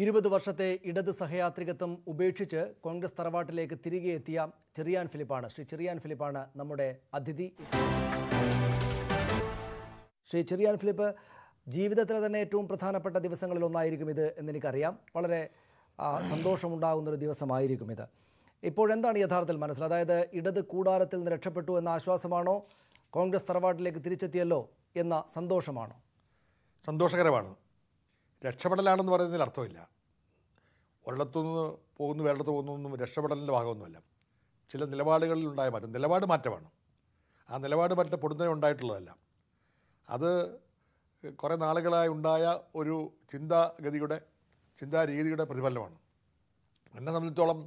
ഇരുപത് വർഷത്തെ ഇടത് സഹയാത്രികത്വം ഉപേക്ഷിച്ച് കോൺഗ്രസ് തറവാട്ടിലേക്ക് തിരികെ എത്തിയ ചെറിയാൻ ഫിലിപ്പാണ് ശ്രീ ചെറിയാൻ ഫിലിപ്പാണ് നമ്മുടെ അതിഥി ശ്രീ ചെറിയാൻ ഫിലിപ്പ് ജീവിതത്തിലെ തന്നെ ഏറ്റവും പ്രധാനപ്പെട്ട ദിവസങ്ങളിൽ ഒന്നായിരിക്കും ഇത് എന്നെനിക്കറിയാം വളരെ സന്തോഷമുണ്ടാകുന്നൊരു ദിവസമായിരിക്കും ഇത് ഇപ്പോഴെന്താണ് യഥാർത്ഥത്തിൽ മനസ്സിൽ അതായത് ഇടത് കൂടാരത്തിൽ നിന്ന് രക്ഷപ്പെട്ടു എന്ന ആശ്വാസമാണോ കോൺഗ്രസ് തറവാട്ടിലേക്ക് തിരിച്ചെത്തിയല്ലോ എന്ന സന്തോഷമാണോ സന്തോഷകരമാണ് രക്ഷപ്പെടലാണെന്ന് പറയുന്നതിൽ അർത്ഥമില്ല ഒരിടത്തുനിന്ന് പോകുന്നു പോകുന്നു പോകുന്നൊന്നും രക്ഷപ്പെടലിൻ്റെ ഭാഗമൊന്നുമല്ല ചില നിലപാടുകളിൽ ഉണ്ടായ മാറ്റം നിലപാട് മാറ്റമാണ് ആ നിലപാട് മാറ്റം പൊടുന്നതിന് ഉണ്ടായിട്ടുള്ളതല്ല അത് കുറേ നാളുകളായി ഉണ്ടായ ഒരു ചിന്താഗതിയുടെ ചിന്താരീതിയുടെ പ്രതിഫലനമാണ് എന്നെ സംബന്ധിച്ചോളം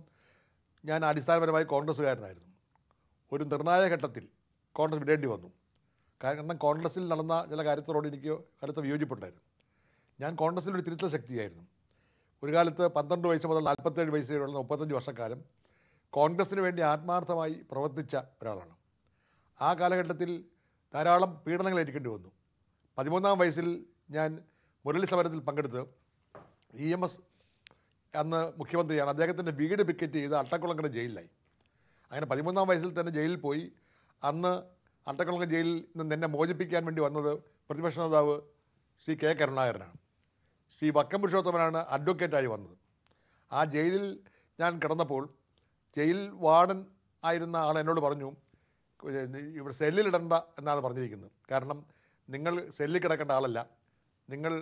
ഞാൻ അടിസ്ഥാനപരമായി കോൺഗ്രസ്സുകാരനായിരുന്നു ഒരു നിർണായക ഘട്ടത്തിൽ കോൺഗ്രസ് വിടേണ്ടി വന്നു കാരണം കോൺഗ്രസ്സിൽ നടന്ന ചില കാര്യത്തോട് എനിക്ക് കടുത്ത വിയോജിപ്പുണ്ടായിരുന്നു ഞാൻ ഒരു തിരുത്തൽ ശക്തിയായിരുന്നു ഒരു കാലത്ത് പന്ത്രണ്ട് വയസ്സ് മുതൽ നാൽപ്പത്തേഴ് വയസ്സ് വരെയുള്ള മുപ്പത്തഞ്ച് വർഷക്കാലം കോൺഗ്രസിന് വേണ്ടി ആത്മാർത്ഥമായി പ്രവർത്തിച്ച ഒരാളാണ് ആ കാലഘട്ടത്തിൽ ധാരാളം പീഡനങ്ങൾ ഏറ്റിക്കേണ്ടി വന്നു പതിമൂന്നാം വയസ്സിൽ ഞാൻ മുരളി സമരത്തിൽ പങ്കെടുത്ത് ഇ എം എസ് അന്ന് മുഖ്യമന്ത്രിയാണ് അദ്ദേഹത്തിൻ്റെ വീട് പിക്കറ്റ് ചെയ്ത് അട്ടക്കുളങ്ങര ജയിലിലായി അങ്ങനെ പതിമൂന്നാം വയസ്സിൽ തന്നെ ജയിലിൽ പോയി അന്ന് അട്ടക്കുളങ്ങര ജയിലിൽ നിന്ന് എന്നെ മോചിപ്പിക്കാൻ വേണ്ടി വന്നത് പ്രതിപക്ഷ നേതാവ് ശ്രീ കെ കരുണാകരനാണ് ശ്രീ വക്കം പുരുഷോത്തമനാണ് അഡ്വക്കേറ്റായി വന്നത് ആ ജയിലിൽ ഞാൻ കിടന്നപ്പോൾ ജയിൽ വാർഡൻ ആയിരുന്ന ആൾ എന്നോട് പറഞ്ഞു ഇവിടെ സെല്ലിലിടണ്ട എന്നാണ് പറഞ്ഞിരിക്കുന്നത് കാരണം നിങ്ങൾ സെല്ലിൽ കിടക്കേണ്ട ആളല്ല നിങ്ങൾ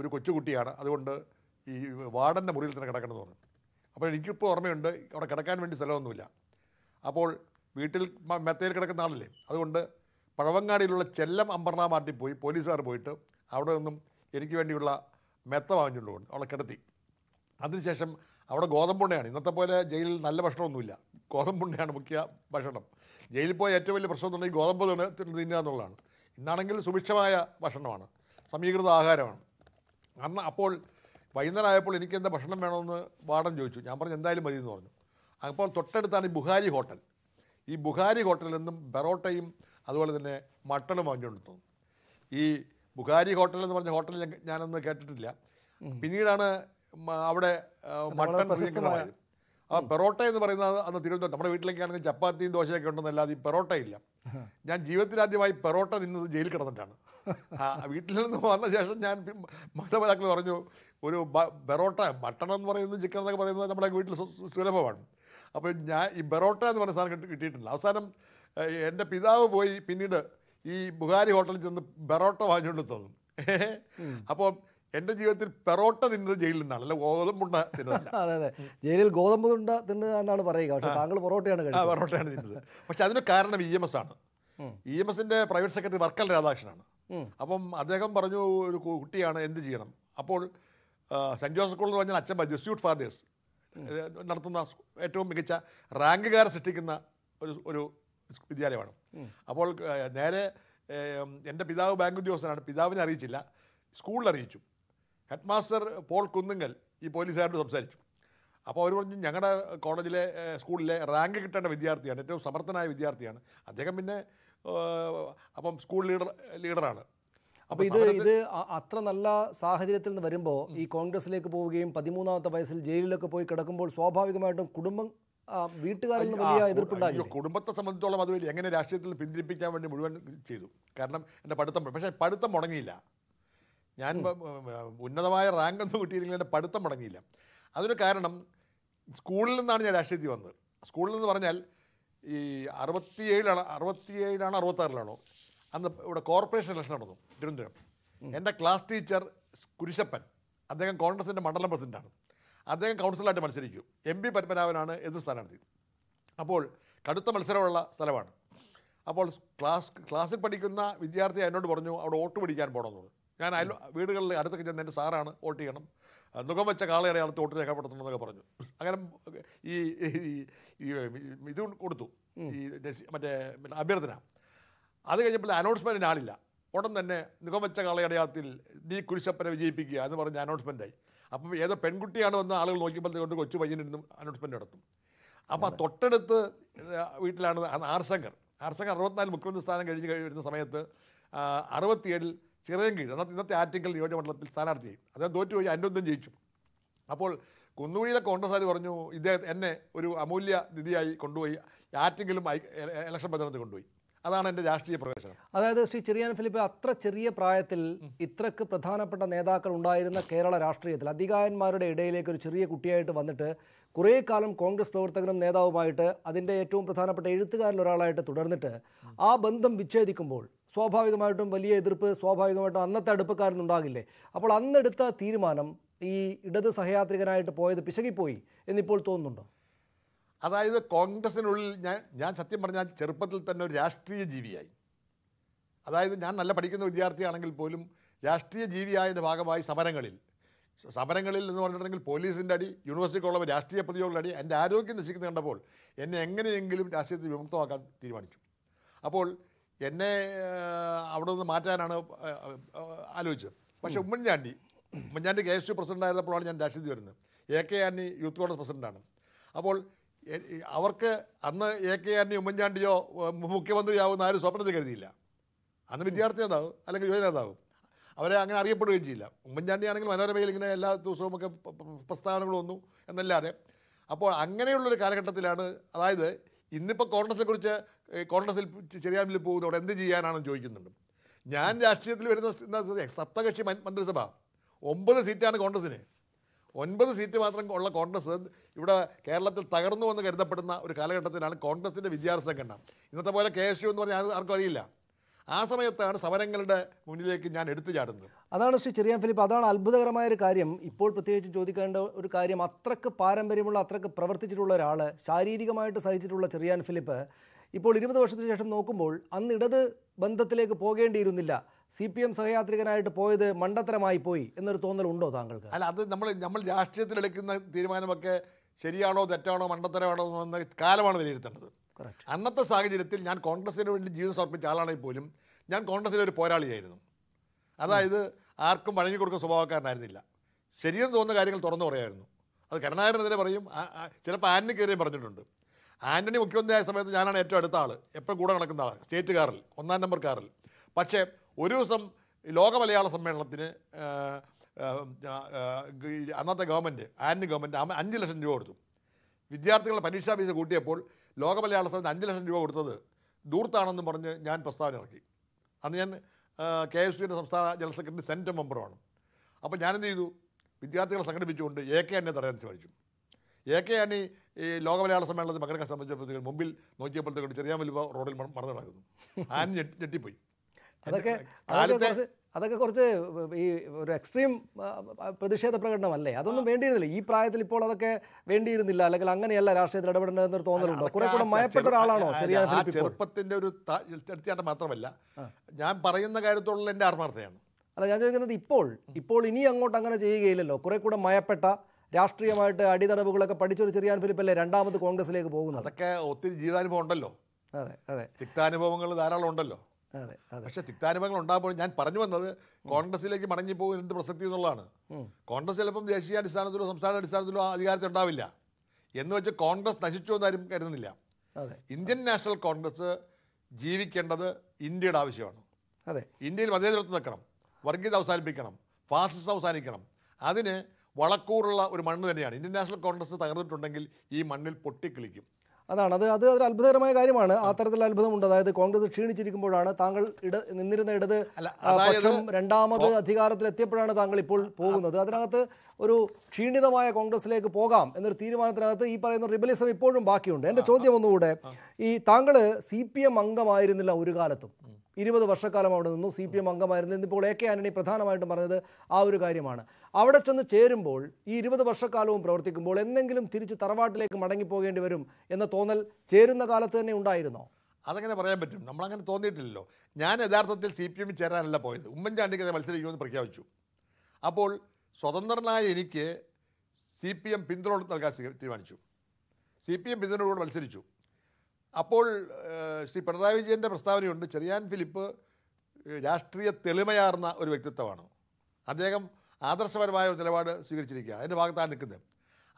ഒരു കൊച്ചുകുട്ടിയാണ് അതുകൊണ്ട് ഈ വാർഡൻ്റെ മുറിയിൽ തന്നെ കിടക്കണമെന്ന് പറഞ്ഞു അപ്പോൾ എനിക്കിപ്പോൾ ഓർമ്മയുണ്ട് അവിടെ കിടക്കാൻ വേണ്ടി സ്ഥലമൊന്നുമില്ല അപ്പോൾ വീട്ടിൽ മെത്തയിൽ കിടക്കുന്ന ആളല്ലേ അതുകൊണ്ട് പഴവങ്ങാടിയിലുള്ള ചെല്ലം അമ്പർണ മാറ്റി പോയി പോലീസുകാർ പോയിട്ട് അവിടെ നിന്നും എനിക്ക് വേണ്ടിയുള്ള മെത്ത വാങ്ങിച്ചുകൊണ്ട് പോകും അവളെ കിടത്തി അതിനുശേഷം അവിടെ ഗോതമ്പുണ്ണയാണ് ഇന്നത്തെ പോലെ ജയിലിൽ നല്ല ഭക്ഷണമൊന്നുമില്ല ഗോതമ്പുണ്ണയാണ് മുഖ്യ ഭക്ഷണം ജയിലിൽ പോയ ഏറ്റവും വലിയ പ്രശ്നം തുടങ്ങി ഗോതമ്പ് തിന്നുക എന്നുള്ളതാണ് ഇന്നാണെങ്കിൽ സുഭിക്ഷമായ ഭക്ഷണമാണ് സമീകൃത ആഹാരമാണ് അന്ന് അപ്പോൾ വൈകുന്നേരം ആയപ്പോൾ എനിക്ക് എന്താ ഭക്ഷണം വേണമെന്ന് വാടൻ ചോദിച്ചു ഞാൻ പറഞ്ഞു എന്തായാലും മതി എന്ന് പറഞ്ഞു അപ്പോൾ തൊട്ടടുത്താണ് ഈ ബുഹാരി ഹോട്ടൽ ഈ ബുഹാരി ഹോട്ടലിൽ നിന്നും ബെറോട്ടയും അതുപോലെ തന്നെ മട്ടണും വാങ്ങിക്കൊണ്ടെത്തുന്നു ഈ ബുഖാരി ഹോട്ടൽ എന്ന് പറഞ്ഞ ഹോട്ടൽ ഞാനൊന്ന് കേട്ടിട്ടില്ല പിന്നീടാണ് അവിടെ മട്ടൺ പ്രസിദ്ധമായത് ആ പെറോട്ട എന്ന് പറയുന്നത് അന്ന് തിരുവനന്തപുരം നമ്മുടെ ആണെങ്കിൽ ചപ്പാത്തിയും ദോശയൊക്കെ ഉണ്ടെന്നല്ലാതെ ഈ പെറോട്ട ഇല്ല ഞാൻ ജീവിതത്തിൽ ആദ്യമായി പെറോട്ട നിന്നത് ജയിലിൽ കിടന്നിട്ടാണ് വീട്ടിൽ നിന്ന് വന്ന ശേഷം ഞാൻ മാതാപിതാക്കൾ പറഞ്ഞു ഒരു പെറോട്ട മട്ടൺ എന്ന് പറയുന്നത് ചിക്കൻ എന്നൊക്കെ പറയുന്നത് നമ്മുടെ വീട്ടിൽ സുലഭമാണ് അപ്പോൾ ഞാൻ ഈ പെറോട്ട എന്ന് പറഞ്ഞ സാധനം കിട്ടിയിട്ടുണ്ട് അവസാനം എൻ്റെ പിതാവ് പോയി പിന്നീട് ഈ ബുഹാരി ഹോട്ടലിൽ ചെന്ന് പെറോട്ട വാങ്ങിച്ചുകൊണ്ട് തോന്നും അപ്പോൾ എൻ്റെ ജീവിതത്തിൽ പെറോട്ട തിന്നത് ജയിലിൽ നിന്നാണ് അല്ല ഗോതമ്പുണ്ട അതെ അതെ ജയിലിൽ ഗോതമ്പ് തുണ്ട എന്നാണ് പറയുക പക്ഷേ താങ്കൾ പൊറോട്ടയാണ് പൊറോട്ടയാണ് തിന്നത് പക്ഷെ അതിന് കാരണം ഇ എം എസ് ആണ് ഇ എം എസിൻ്റെ പ്രൈവറ്റ് സെക്രട്ടറി വർക്കൽ രാധാകൃഷ്ണനാണ് അപ്പം അദ്ദേഹം പറഞ്ഞു ഒരു കുട്ടിയാണ് എന്ത് ചെയ്യണം അപ്പോൾ സെൻറ്റ് ജോസഫ് സ്കൂൾ എന്ന് പറഞ്ഞാൽ അച്ഛൻ ജസ്യൂട്ട് ഫാദേഴ്സ് നടത്തുന്ന ഏറ്റവും മികച്ച റാങ്കുകാരെ സൃഷ്ടിക്കുന്ന ഒരു ഒരു വിദ്യാലയമാണ് അപ്പോൾ നേരെ എൻ്റെ പിതാവ് ബാങ്ക് ഉദ്യോഗസ്ഥനാണ് പിതാവിനെ അറിയിച്ചില്ല സ്കൂളിൽ അറിയിച്ചു ഹെഡ് മാസ്റ്റർ പോൾ കുന്നുങ്കൽ ഈ പോലീസുകാരോട് സംസാരിച്ചു അപ്പോൾ അവർ പറഞ്ഞു ഞങ്ങളുടെ കോളേജിലെ സ്കൂളിലെ റാങ്ക് കിട്ടേണ്ട വിദ്യാർത്ഥിയാണ് ഏറ്റവും സമർത്ഥനായ വിദ്യാർത്ഥിയാണ് അദ്ദേഹം പിന്നെ അപ്പം സ്കൂൾ ലീഡർ ലീഡറാണ് അപ്പോൾ ഇത് ഇത് അത്ര നല്ല സാഹചര്യത്തിൽ നിന്ന് വരുമ്പോൾ ഈ കോൺഗ്രസിലേക്ക് പോവുകയും പതിമൂന്നാമത്തെ വയസ്സിൽ ജയിലിലൊക്കെ പോയി കിടക്കുമ്പോൾ സ്വാഭാവികമായിട്ടും കുടുംബം കുടുംബത്തെ സംബന്ധിച്ചോളം അത് വലിയ എങ്ങനെ രാഷ്ട്രീയത്തിൽ പിന്തിരിപ്പിക്കാൻ വേണ്ടി മുഴുവൻ ചെയ്തു കാരണം എൻ്റെ പഠിത്തം പക്ഷേ പഠിത്തം മുടങ്ങിയില്ല ഞാൻ ഉന്നതമായ ഒന്നും കിട്ടിയില്ലെങ്കിൽ എൻ്റെ പഠിത്തം മുടങ്ങിയില്ല അതിന് കാരണം സ്കൂളിൽ നിന്നാണ് ഞാൻ രാഷ്ട്രീയത്തിൽ വന്നത് സ്കൂളിൽ നിന്ന് പറഞ്ഞാൽ ഈ അറുപത്തിയേഴിലാണ് അറുപത്തിയേഴിലാണോ അറുപത്താറിലാണോ അന്ന് ഇവിടെ കോർപ്പറേഷൻ ഇലക്ഷൻ നടന്നു തിരുവനന്തപുരം എൻ്റെ ക്ലാസ് ടീച്ചർ കുരിശപ്പൻ അദ്ദേഹം കോൺഗ്രസിൻ്റെ മണ്ഡലം പ്രസിഡൻ്റാണ് അദ്ദേഹം കൗൺസിലറായിട്ട് മത്സരിക്കും എം പി പത്മനാഭനാണ് എതിർ സ്ഥാനാർത്ഥി അപ്പോൾ കടുത്ത മത്സരമുള്ള സ്ഥലമാണ് അപ്പോൾ ക്ലാസ് ക്ലാസ്സിൽ പഠിക്കുന്ന വിദ്യാർത്ഥി എന്നോട് പറഞ്ഞു അവിടെ വോട്ട് പിടിക്കാൻ പോകണമെന്നുള്ളത് ഞാൻ അയൽ വീടുകളിൽ അടുത്തൊക്കെ ചെന്ന് എൻ്റെ സാറാണ് വോട്ട് ചെയ്യണം മുഖം വെച്ച കാളയുടെ അടുത്ത് വോട്ട് രേഖപ്പെടുത്തണമെന്നൊക്കെ പറഞ്ഞു അങ്ങനെ ഈ ഇത് കൊടുത്തു ഈ മറ്റേ അഭ്യർത്ഥന അത് കഴിഞ്ഞപ്പോൾ അനൗൺസ്മെൻറ്റിന് ആളില്ല ഉടൻ തന്നെ മുഖം വെച്ച കാളയുടെ അടുത്തിൽ ഡി കുരിശപ്പനെ വിജയിപ്പിക്കുക എന്ന് പറഞ്ഞ് അനൗൺസ്മെൻ്റായി അപ്പം ഏതോ പെൺകുട്ടിയാണ് വന്ന ആളുകൾ നോക്കിയപ്പോഴത്തേക്കൊണ്ട് കൊച്ചു ഇരുന്നു അനൗൺസ്മെൻറ്റ് നടത്തും അപ്പോൾ തൊട്ടടുത്ത് വീട്ടിലാണ് ആർശങ്കർ ആർശങ്കർ അറുപത്തിനാല് മുഖ്യമന്ത്രി സ്ഥാനം കഴിഞ്ഞ് വരുന്ന സമയത്ത് അറുപത്തിയേഴിൽ കീഴ് അന്നത്തെ ഇന്നത്തെ ആറ്റിങ്കൽ നിയോജകമണ്ഡലത്തിൽ സ്ഥാനാർത്ഥിയായി അദ്ദേഹം തോറ്റുപോയി ഒന്നും ജയിച്ചു അപ്പോൾ കുന്നുകുഴിയിലെ കോൺഗ്രസ്സുകാർ പറഞ്ഞു ഇദ്ദേഹം എന്നെ ഒരു അമൂല്യ നിധിയായി കൊണ്ടുപോയി ആറ്റിങ്കിലും ഇലക്ഷൻ പ്രചരണത്തിൽ കൊണ്ടുപോയി അതാണ് എൻ്റെ രാഷ്ട്രീയ പ്രവേശനം അതായത് ശ്രീ ചെറിയാൻ ഫിലിപ്പ് അത്ര ചെറിയ പ്രായത്തിൽ ഇത്രക്ക് പ്രധാനപ്പെട്ട നേതാക്കൾ ഉണ്ടായിരുന്ന കേരള രാഷ്ട്രീയത്തിൽ അധികാരന്മാരുടെ ഇടയിലേക്ക് ഒരു ചെറിയ കുട്ടിയായിട്ട് വന്നിട്ട് കുറേ കാലം കോൺഗ്രസ് പ്രവർത്തകനും നേതാവുമായിട്ട് അതിൻ്റെ ഏറ്റവും പ്രധാനപ്പെട്ട എഴുത്തുകാരിൽ ഒരാളായിട്ട് തുടർന്നിട്ട് ആ ബന്ധം വിച്ഛേദിക്കുമ്പോൾ സ്വാഭാവികമായിട്ടും വലിയ എതിർപ്പ് സ്വാഭാവികമായിട്ടും അന്നത്തെ ഉണ്ടാകില്ലേ അപ്പോൾ അന്നെടുത്ത തീരുമാനം ഈ ഇടത് സഹയാത്രികനായിട്ട് പോയത് പിശകിപ്പോയി എന്നിപ്പോൾ തോന്നുന്നുണ്ടോ അതായത് കോൺഗ്രസിനുള്ളിൽ ഞാൻ ഞാൻ സത്യം പറഞ്ഞാൽ ചെറുപ്പത്തിൽ തന്നെ ഒരു രാഷ്ട്രീയ ജീവിയായി അതായത് ഞാൻ നല്ല പഠിക്കുന്ന വിദ്യാർത്ഥിയാണെങ്കിൽ പോലും രാഷ്ട്രീയ ജീവിയായതിൻ്റെ ഭാഗമായി സമരങ്ങളിൽ സമരങ്ങളിൽ എന്ന് പറഞ്ഞിട്ടുണ്ടെങ്കിൽ പോലീസിൻ്റെ അടി യൂണിവേഴ്സിറ്റിക്കുള്ള രാഷ്ട്രീയ പ്രതികളുടെ അടി എൻ്റെ ആരോഗ്യം നശിക്കുന്നത് കണ്ടപ്പോൾ എന്നെ എങ്ങനെയെങ്കിലും രാഷ്ട്രീയത്തിൽ വിമുക്തമാക്കാൻ തീരുമാനിച്ചു അപ്പോൾ എന്നെ അവിടെ നിന്ന് മാറ്റാനാണ് ആലോചിച്ചത് പക്ഷേ Oommen Chandy Oommen Chandy K S U president ആയിരുന്നപ്പോഴാണ് ഞാൻ രാഷ്ട്രീയത്തിൽ വരുന്നത് A K anti youth Congress പ്രസിഡൻ്റാണ് അപ്പോൾ അവർക്ക് അന്ന് എ കെ ആന്റണി ഉമ്മൻചാണ്ടിയോ മുഖ്യമന്ത്രിയാവുന്ന ആരും സ്വപ്നത്തിൽ കരുതിയില്ല അന്ന് വിദ്യാർത്ഥി നേതാവ് അല്ലെങ്കിൽ യുവ നേതാവ് അവരെ അങ്ങനെ അറിയപ്പെടുകയും ചെയ്യില്ല ഉമ്മൻചാണ്ടി ആണെങ്കിൽ മനോരമയിൽ ഇങ്ങനെ എല്ലാ ദിവസവും ഒക്കെ പ്രസ്താവനകൾ വന്നു എന്നല്ലാതെ അപ്പോൾ അങ്ങനെയുള്ളൊരു കാലഘട്ടത്തിലാണ് അതായത് ഇന്നിപ്പോൾ കുറിച്ച് കോൺഗ്രസിൽ ചെറിയാമിൽ അവിടെ എന്ത് ചെയ്യാനാണെന്ന് ചോദിക്കുന്നുണ്ട് ഞാൻ രാഷ്ട്രീയത്തിൽ വരുന്ന സപ്തകക്ഷി മന്ത്രിസഭ ഒമ്പത് സീറ്റാണ് കോൺഗ്രസിന് ഒൻപത് സീറ്റ് മാത്രം ഉള്ള കോൺഗ്രസ് ഇവിടെ കേരളത്തിൽ തകർന്നു എന്ന് കരുതപ്പെടുന്ന ഒരു കാലഘട്ടത്തിലാണ് കോൺഗ്രസിൻ്റെ സംഘടന ഇന്നത്തെ പോലെ കെ എസ് യു എന്ന് പറഞ്ഞാൽ ആർക്കും അറിയില്ല ആ സമയത്താണ് സമരങ്ങളുടെ മുന്നിലേക്ക് ഞാൻ എടുത്തു ചാടുന്നത് അതാണ് ശ്രീ ചെറിയാൻ ഫിലിപ്പ് അതാണ് അത്ഭുതകരമായ ഒരു കാര്യം ഇപ്പോൾ പ്രത്യേകിച്ച് ചോദിക്കേണ്ട ഒരു കാര്യം അത്രക്ക് പാരമ്പര്യമുള്ള അത്രക്ക് പ്രവർത്തിച്ചിട്ടുള്ള ഒരാൾ ശാരീരികമായിട്ട് സഹിച്ചിട്ടുള്ള ചെറിയാൻ ഫിലിപ്പ് ഇപ്പോൾ ഇരുപത് വർഷത്തിന് ശേഷം നോക്കുമ്പോൾ അന്ന് ഇടത് ബന്ധത്തിലേക്ക് പോകേണ്ടിയിരുന്നില്ല സി പി എം സഹയാത്രികനായിട്ട് പോയത് മണ്ടത്തരമായി പോയി എന്നൊരു തോന്നൽ ഉണ്ടോ താങ്കൾക്ക് അല്ല അത് നമ്മൾ നമ്മൾ രാഷ്ട്രീയത്തിലെടുക്കുന്ന തീരുമാനമൊക്കെ ശരിയാണോ തെറ്റാണോ മണ്ടത്തരമാണോ എന്ന കാലമാണ് വിലയിരുത്തേണ്ടത് അന്നത്തെ സാഹചര്യത്തിൽ ഞാൻ കോൺഗ്രസിന് വേണ്ടി ജീവിതം സമർപ്പിച്ച ആളാണെങ്കിൽ പോലും ഞാൻ കോൺഗ്രസിലെ ഒരു പോരാളിയായിരുന്നു അതായത് ആർക്കും വഴങ്ങി കൊടുക്കുന്ന സ്വഭാവക്കാരനായിരുന്നില്ല ശരിയെന്ന് തോന്നുന്ന കാര്യങ്ങൾ തുറന്നു പറയായിരുന്നു അത് കരുണാകരനെതിരെ പറയും ചിലപ്പോൾ ആനിന് പറഞ്ഞിട്ടുണ്ട് ആൻ്റണി മുഖ്യമന്ത്രിയായ സമയത്ത് ഞാനാണ് ഏറ്റവും അടുത്ത ആൾ എപ്പോഴും കൂടെ നടക്കുന്ന ആൾ സ്റ്റേറ്റ് കാറിൽ ഒന്നാം നമ്പർ കാറിൽ പക്ഷേ ഒരു ദിവസം ലോക മലയാള സമ്മേളനത്തിന് അന്നത്തെ ഗവൺമെൻറ് ആൻ്റണി ഗവൺമെൻറ് അഞ്ച് ലക്ഷം രൂപ കൊടുത്തു വിദ്യാർത്ഥികളുടെ പരീക്ഷാ ഫീസ് കൂട്ടിയപ്പോൾ ലോക മലയാള സമയത്ത് അഞ്ച് ലക്ഷം രൂപ കൊടുത്തത് ദൂർത്താണെന്ന് പറഞ്ഞ് ഞാൻ പ്രസ്താവന ഇറക്കി അന്ന് ഞാൻ കെ എസ് യുവിൻ്റെ സംസ്ഥാന ജനറൽ സെക്രട്ടറി സെൻറ്റ് മെമ്പറാണ് അപ്പോൾ ഞാനെന്ത് ചെയ്തു വിദ്യാർത്ഥികളെ സംഘടിപ്പിച്ചുകൊണ്ട് എ കെ എന്നെ തടയാൻ ശ്രമിച്ചു എ കെ ആണി ഈ ലോക മലയാള സമ്മേളനത്തിൽ പങ്കെടുക്കാൻ സംബന്ധിച്ചപ്പോഴത്തേക്കും മുമ്പിൽ നോക്കിയപ്പോഴത്തേക്കും ചെറിയ വലിയ റോഡിൽ മറന്നു കിടക്കുന്നു ആൻ ഞെട്ടിപ്പോയി അതൊക്കെ അതൊക്കെ കുറച്ച് ഈ ഒരു എക്സ്ട്രീം പ്രതിഷേധ പ്രകടനമല്ലേ അതൊന്നും വേണ്ടിയിരുന്നില്ല ഈ പ്രായത്തിൽ ഇപ്പോൾ അതൊക്കെ വേണ്ടിയിരുന്നില്ല അല്ലെങ്കിൽ അങ്ങനെയല്ല രാഷ്ട്രീയത്തിൽ ഇടപെടേണ്ടതെന്നൊരു തോന്നലുണ്ടോ കുറെ കൂടെ മയപ്പെട്ട ഒരാളാണോ ചെറുപ്പത്തിന്റെ ഒരു എടുത്തിയാട്ടം മാത്രമല്ല ഞാൻ പറയുന്ന കാര്യത്തോടുള്ള എന്റെ ആത്മാർത്ഥതയാണ് അല്ല ഞാൻ ചോദിക്കുന്നത് ഇപ്പോൾ ഇപ്പോൾ ഇനി അങ്ങോട്ട് അങ്ങനെ ചെയ്യുകയില്ലല്ലോ കുറെ കൂടെ മയപ്പെട്ട രാഷ്ട്രീയമായിട്ട് അടിതടവുകളൊക്കെ പഠിച്ചൊരു ചെറിയാൻ ഫിലിപ്പല്ലേ രണ്ടാമത് കോൺഗ്രസിലേക്ക് പോകുന്നത് അതൊക്കെ ഒത്തിരി ജീവിതാനുഭവം ഉണ്ടല്ലോ അതെ അതെ തിക്താനുഭവങ്ങൾ ധാരാളം ഉണ്ടല്ലോ അതെ അതെ പക്ഷെ തിക്താനുഭവങ്ങൾ ഉണ്ടാകുമ്പോൾ ഞാൻ പറഞ്ഞു വന്നത് കോൺഗ്രസിലേക്ക് മടങ്ങി പോകുന്ന എന്ത് പ്രസക്തി എന്നുള്ളതാണ് കോൺഗ്രസ് ചിലപ്പം അടിസ്ഥാനത്തിലോ സംസ്ഥാന അടിസ്ഥാനത്തിലോ അധികാരത്തിൽ ഉണ്ടാവില്ല എന്ന് വെച്ച് കോൺഗ്രസ് നശിച്ചു എന്നാരും കരുതുന്നില്ല ഇന്ത്യൻ നാഷണൽ കോൺഗ്രസ് ജീവിക്കേണ്ടത് ഇന്ത്യയുടെ ആവശ്യമാണ് അതെ ഇന്ത്യയിൽ മതേതരത്വം നിൽക്കണം വർഗീയത അവസാനിപ്പിക്കണം ഫാസിസം അവസാനിക്കണം അതിന് വളക്കൂറുള്ള ഒരു മണ്ണ് തന്നെയാണ് ഇന്ത്യൻ നാഷണൽ കോൺഗ്രസ് തകർന്നിട്ടുണ്ടെങ്കിൽ ഈ മണ്ണിൽ പൊട്ടിക്കിളിക്കും അതാണ് അത് അത് ഒരു അത്ഭുതകരമായ കാര്യമാണ് അത്തരത്തിൽ അത്ഭുതമുണ്ട് അതായത് കോൺഗ്രസ് ക്ഷീണിച്ചിരിക്കുമ്പോഴാണ് താങ്കൾ ഇട നിന്നിരുന്ന ഇടത് പക്ഷം രണ്ടാമത് അധികാരത്തിൽ എത്തിയപ്പോഴാണ് താങ്കൾ ഇപ്പോൾ പോകുന്നത് അതിനകത്ത് ഒരു ക്ഷീണിതമായ കോൺഗ്രസിലേക്ക് പോകാം എന്നൊരു തീരുമാനത്തിനകത്ത് ഈ പറയുന്ന റിബലിസം ഇപ്പോഴും ബാക്കിയുണ്ട് എൻ്റെ ചോദ്യം ഒന്നുകൂടെ ഈ താങ്കൾ സി പി എം അംഗമായിരുന്നില്ല ഒരു കാലത്തും ഇരുപത് വർഷക്കാലം അവിടെ നിന്നു സി പി എം അംഗമായിരുന്നു ഇന്നിപ്പോൾ എ കെ ആന്റണി പ്രധാനമായിട്ടും പറഞ്ഞത് ആ ഒരു കാര്യമാണ് അവിടെ ചെന്ന് ചേരുമ്പോൾ ഈ ഇരുപത് വർഷക്കാലവും പ്രവർത്തിക്കുമ്പോൾ എന്തെങ്കിലും തിരിച്ച് തറവാട്ടിലേക്ക് മടങ്ങിപ്പോകേണ്ടി വരും എന്ന തോന്നൽ ചേരുന്ന കാലത്ത് തന്നെ ഉണ്ടായിരുന്നോ അതങ്ങനെ പറയാൻ പറ്റും നമ്മളങ്ങനെ തോന്നിയിട്ടില്ലല്ലോ ഞാൻ യഥാർത്ഥത്തിൽ സി പി എമ്മിൽ ചേരാനല്ല പോയത് ഉമ്മൻചാണ്ടിക്ക് മത്സരിക്കുമെന്ന് പ്രഖ്യാപിച്ചു അപ്പോൾ സ്വതന്ത്രനായ എനിക്ക് സി പി എം പിന്തുണ നൽകാൻ തീരുമാനിച്ചു സി പി എം പിന്തുണയോട് മത്സരിച്ചു അപ്പോൾ ശ്രീ പിണറായി വിജയൻ്റെ പ്രസ്താവനയുണ്ട് ചെറിയാൻ ഫിലിപ്പ് രാഷ്ട്രീയ തെളിമയാർന്ന ഒരു വ്യക്തിത്വമാണ് അദ്ദേഹം ആദർശപരമായ ഒരു നിലപാട് സ്വീകരിച്ചിരിക്കുക അതിൻ്റെ ഭാഗത്താണ് നിൽക്കുന്നത്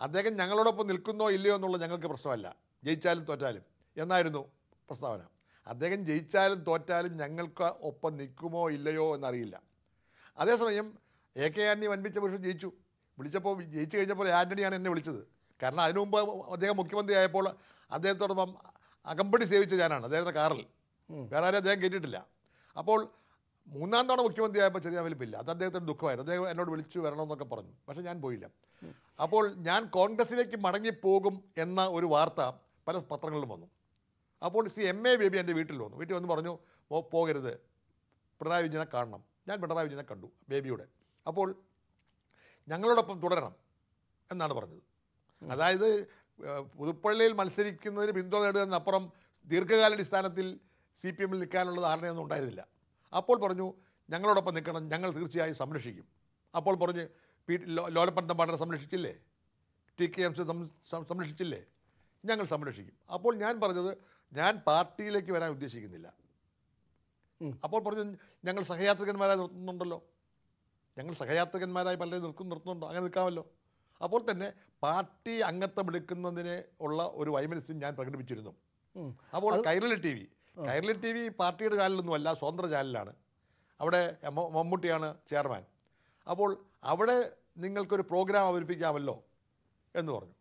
അദ്ദേഹം ഞങ്ങളോടൊപ്പം നിൽക്കുന്നോ ഇല്ലയോ എന്നുള്ളത് ഞങ്ങൾക്ക് പ്രശ്നമല്ല ജയിച്ചാലും തോറ്റാലും എന്നായിരുന്നു പ്രസ്താവന അദ്ദേഹം ജയിച്ചാലും തോറ്റാലും ഞങ്ങൾക്ക് ഒപ്പം നിൽക്കുമോ ഇല്ലയോ എന്നറിയില്ല അതേസമയം എ കെ ആൻ്റണി വൻപിച്ച പുരുഷൻ ജയിച്ചു വിളിച്ചപ്പോൾ ജയിച്ചു കഴിഞ്ഞപ്പോൾ ആൻ്റണിയാണ് എന്നെ വിളിച്ചത് കാരണം അതിനു മുമ്പ് അദ്ദേഹം മുഖ്യമന്ത്രിയായപ്പോൾ അദ്ദേഹത്തോടൊപ്പം അകമ്പടി സേവിച്ച ഞാനാണ് അദ്ദേഹത്തിൻ്റെ കാറിൽ വേറെ ആരും അദ്ദേഹം കയറ്റിയിട്ടില്ല അപ്പോൾ മൂന്നാം തവണ ആയപ്പോൾ ചെറിയ വലിപ്പില്ല അത് അദ്ദേഹത്തിന് ദുഃഖമായിരുന്നു അദ്ദേഹം എന്നോട് വിളിച്ചു വരണമെന്നൊക്കെ പറഞ്ഞു പക്ഷെ ഞാൻ പോയില്ല അപ്പോൾ ഞാൻ കോൺഗ്രസിലേക്ക് മടങ്ങിപ്പോകും എന്ന ഒരു വാർത്ത പല പത്രങ്ങളിലും വന്നു അപ്പോൾ സി എം എ ബേബി എൻ്റെ വീട്ടിൽ വന്നു വീട്ടിൽ വന്ന് പറഞ്ഞു പോകരുത് പിണറായി വിജയനെ കാണണം ഞാൻ പിണറായി വിജയനെ കണ്ടു ബേബിയുടെ അപ്പോൾ ഞങ്ങളോടൊപ്പം തുടരണം എന്നാണ് പറഞ്ഞത് അതായത് പുതുപ്പള്ളിയിൽ മത്സരിക്കുന്നതിന് പിന്തുണ നേടുന്നതിനപ്പുറം ദീർഘകാലാടിസ്ഥാനത്തിൽ സി പി എമ്മിൽ നിൽക്കാനുള്ള ധാരണയൊന്നും ഉണ്ടായിരുന്നില്ല അപ്പോൾ പറഞ്ഞു ഞങ്ങളോടൊപ്പം നിൽക്കണം ഞങ്ങൾ തീർച്ചയായും സംരക്ഷിക്കും അപ്പോൾ പറഞ്ഞ് പി ലോലപ്പൻ തമ്പാടനെ സംരക്ഷിച്ചില്ലേ ടി കെ എം സി സംരക്ഷിച്ചില്ലേ ഞങ്ങൾ സംരക്ഷിക്കും അപ്പോൾ ഞാൻ പറഞ്ഞത് ഞാൻ പാർട്ടിയിലേക്ക് വരാൻ ഉദ്ദേശിക്കുന്നില്ല അപ്പോൾ പറഞ്ഞു ഞങ്ങൾ സഹയാത്രികന്മാരായി നിർത്തുന്നുണ്ടല്ലോ ഞങ്ങൾ സഹയാത്രികന്മാരായി പലരും നിൽക്കും നിർത്തുന്നുണ്ടോ അങ്ങനെ നിൽക്കാമല്ലോ അപ്പോൾ തന്നെ പാർട്ടി അംഗത്വം എടുക്കുന്നതിന് ഉള്ള ഒരു വൈമനസ്യം ഞാൻ പ്രകടിപ്പിച്ചിരുന്നു അപ്പോൾ Kairali T V Kairali T V പാർട്ടിയുടെ ചാനലൊന്നുമല്ല സ്വതന്ത്ര ചാനലാണ് അവിടെ മമ്മൂട്ടിയാണ് ചെയർമാൻ അപ്പോൾ അവിടെ നിങ്ങൾക്കൊരു പ്രോഗ്രാം അവതരിപ്പിക്കാമല്ലോ എന്ന് പറഞ്ഞു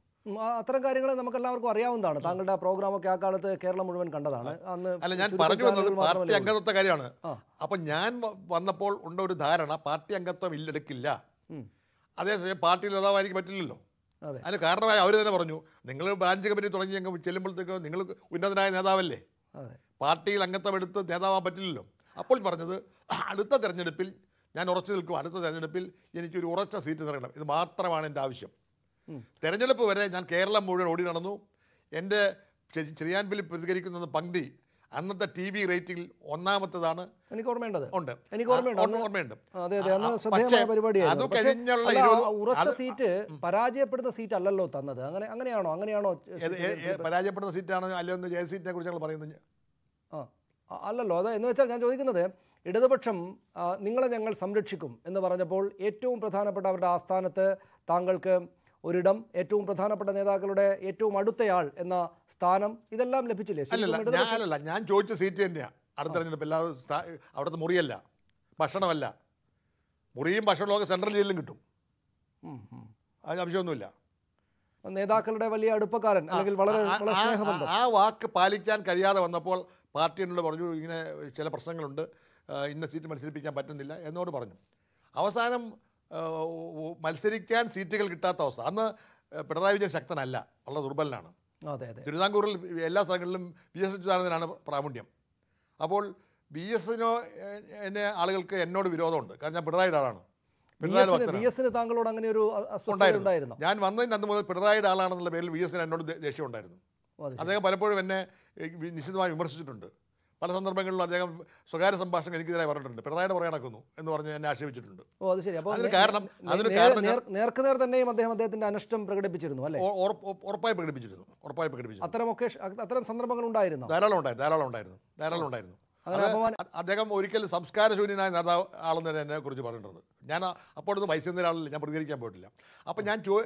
അത്തരം കാര്യങ്ങൾ നമുക്ക് എല്ലാവർക്കും അറിയാവുന്നതാണ് താങ്കളുടെ പ്രോഗ്രാമൊക്കെ ആ കാലത്ത് കേരളം മുഴുവൻ കണ്ടതാണ് അന്ന് അല്ല ഞാൻ പറഞ്ഞു വന്നത് പാർട്ടി അംഗത്വത്തെ കാര്യമാണ് അപ്പൊ ഞാൻ വന്നപ്പോൾ ഉണ്ട ഒരു ധാരണ പാർട്ടി അംഗത്വം ഇല്ലെടുക്കില്ല അതേസമയം പാർട്ടി നേതാവായിരിക്കും പറ്റില്ലല്ലോ അതിന് കാരണമായി അവർ തന്നെ പറഞ്ഞു നിങ്ങൾ ബ്രാഞ്ച് കമ്മിറ്റി തുടങ്ങി അങ്ങ് ചെല്ലുമ്പോഴത്തേക്കോ നിങ്ങൾ ഉന്നതനായ നേതാവല്ലേ പാർട്ടിയിൽ അംഗത്വം എടുത്ത് നേതാവാൻ പറ്റില്ലല്ലോ അപ്പോൾ പറഞ്ഞത് അടുത്ത തെരഞ്ഞെടുപ്പിൽ ഞാൻ ഉറച്ചു നിൽക്കും അടുത്ത തെരഞ്ഞെടുപ്പിൽ എനിക്കൊരു ഉറച്ച സീറ്റ് നൽകണം ഇത് മാത്രമാണ് എൻ്റെ ആവശ്യം തെരഞ്ഞെടുപ്പ് വരെ ഞാൻ കേരളം മുഴുവൻ ഓടി നടന്നു എൻ്റെ ചെറിയാൻ ഫിലിപ്പ് പ്രതികരിക്കുന്ന പങ്ക്തി അന്നത്തെ ടി വി റേറ്റിംഗ് ഒന്നാമത്തതാണ് എനിക്ക് ഓർമ്മയുണ്ടത് ഉണ്ട് എനിക്ക് ഓർമ്മയുണ്ട് ഓർമ്മയുണ്ട് അതെ അതെ അന്ന് ശ്രദ്ധേയമായ പരിപാടിയാണ് ഉറച്ച സീറ്റ് പരാജയപ്പെടുന്ന സീറ്റ് അല്ലല്ലോ തന്നത് അങ്ങനെ അങ്ങനെയാണോ അങ്ങനെയാണോ പരാജയപ്പെടുന്ന സീറ്റാണ് അല്ലോ എന്ന് ജയ സീറ്റിനെ കുറിച്ച് ഞങ്ങൾ പറയുന്നത് അല്ലല്ലോ അത് എന്ന് വെച്ചാൽ ഞാൻ ചോദിക്കുന്നത് ഇടതുപക്ഷം നിങ്ങളെ ഞങ്ങൾ സംരക്ഷിക്കും എന്ന് പറഞ്ഞപ്പോൾ ഏറ്റവും പ്രധാനപ്പെട്ട അവരുടെ ആസ്ഥാനത്ത് താങ്കൾക്ക് ഒരിടം ഏറ്റവും പ്രധാനപ്പെട്ട നേതാക്കളുടെ ഏറ്റവും അടുത്തയാൾ എന്ന സ്ഥാനം ഇതെല്ലാം ലഭിച്ചില്ലേ അല്ലല്ല ഞാൻ ചോദിച്ച സീറ്റ് തന്നെയാണ് അടുത്ത തെരഞ്ഞെടുപ്പ് എല്ലാ അവിടുത്തെ മുറിയല്ല ഭക്ഷണമല്ല മുറിയും ഭക്ഷണമൊക്കെ സെൻട്രൽ ജയിലിലും കിട്ടും അതിന് ആവശ്യമൊന്നുമില്ല നേതാക്കളുടെ വലിയ അടുപ്പക്കാരൻ അല്ലെങ്കിൽ വളരെ സ്നേഹമുണ്ട് ആ വാക്ക് പാലിക്കാൻ കഴിയാതെ വന്നപ്പോൾ പാർട്ടി എന്നോട് പറഞ്ഞു ഇങ്ങനെ ചില പ്രശ്നങ്ങളുണ്ട് ഇന്ന സീറ്റ് മത്സരിപ്പിക്കാൻ പറ്റുന്നില്ല എന്നോട് പറഞ്ഞു അവസാനം മത്സരിക്കാൻ സീറ്റുകൾ കിട്ടാത്ത അവസ്ഥ അന്ന് പിണറായി വിജയൻ ശക്തനല്ല വളരെ ദുർബലനാണ് അതെ അതെ തിരുവിതാംകൂറിൽ എല്ലാ സ്ഥലങ്ങളിലും ബി എസ് അച്യുതാനന്ദനാണ് പ്രാമുണ്യം അപ്പോൾ ബി എസിനോ എന്നെ ആളുകൾക്ക് എന്നോട് വിരോധമുണ്ട് കാരണം ഞാൻ പിണറായിയുടെ ആളാണ് താങ്കളോട് അങ്ങനെ ഒരു ഉണ്ടായിരുന്നു ഞാൻ വന്നതിന് അന്ന് മുതൽ പിണറായിയുടെ ആളാണെന്നുള്ള പേരിൽ വി എസ് എന്നോട് ദേഷ്യം ഉണ്ടായിരുന്നു അദ്ദേഹം പലപ്പോഴും എന്നെ നിശ്ചിതമായി വിമർശിച്ചിട്ടുണ്ട് പല സന്ദർഭങ്ങളിലും അദ്ദേഹം സ്വകാര്യ സംഭാഷണം എനിക്കെതിരെ പറഞ്ഞിട്ടുണ്ട് പിണറായിയുടെ പുറകെ നടക്കുന്നു എന്ന് പറഞ്ഞ് എന്നെ ആക്ഷേപിച്ചിട്ടുണ്ട് ഓ അത് ശരി അപ്പോൾ അതിന് കാരണം അതിന് നേർക്ക് നേർ തന്നെയും അദ്ദേഹം അദ്ദേഹത്തിന്റെ അനിഷ്ടം പ്രകടിപ്പിച്ചിരുന്നു അല്ലേ ഉറപ്പായി പ്രകടിപ്പിച്ചിരുന്നു ഉറപ്പായി പ്രകടിപ്പിച്ചിരുന്നു അത്തരം ഒക്കെ അത്തരം സന്ദർഭങ്ങൾ ഉണ്ടായിരുന്നു ധാരാളം ഉണ്ടായിരുന്നു ധാരാളം ഉണ്ടായിരുന്നു ധാരാളം ഉണ്ടായിരുന്നു അദ്ദേഹം ഒരിക്കലും സംസ്കാരശൂന്യനായ നേതാവ് ആളെന്ന് തന്നെ എന്നെ കുറിച്ച് പറഞ്ഞിട്ടുണ്ട് ഞാൻ അപ്പോഴൊന്നും വയസ്സിൽ ആളില്ല ഞാൻ പ്രതികരിക്കാൻ പോയിട്ടില്ല അപ്പം ഞാൻ ചോ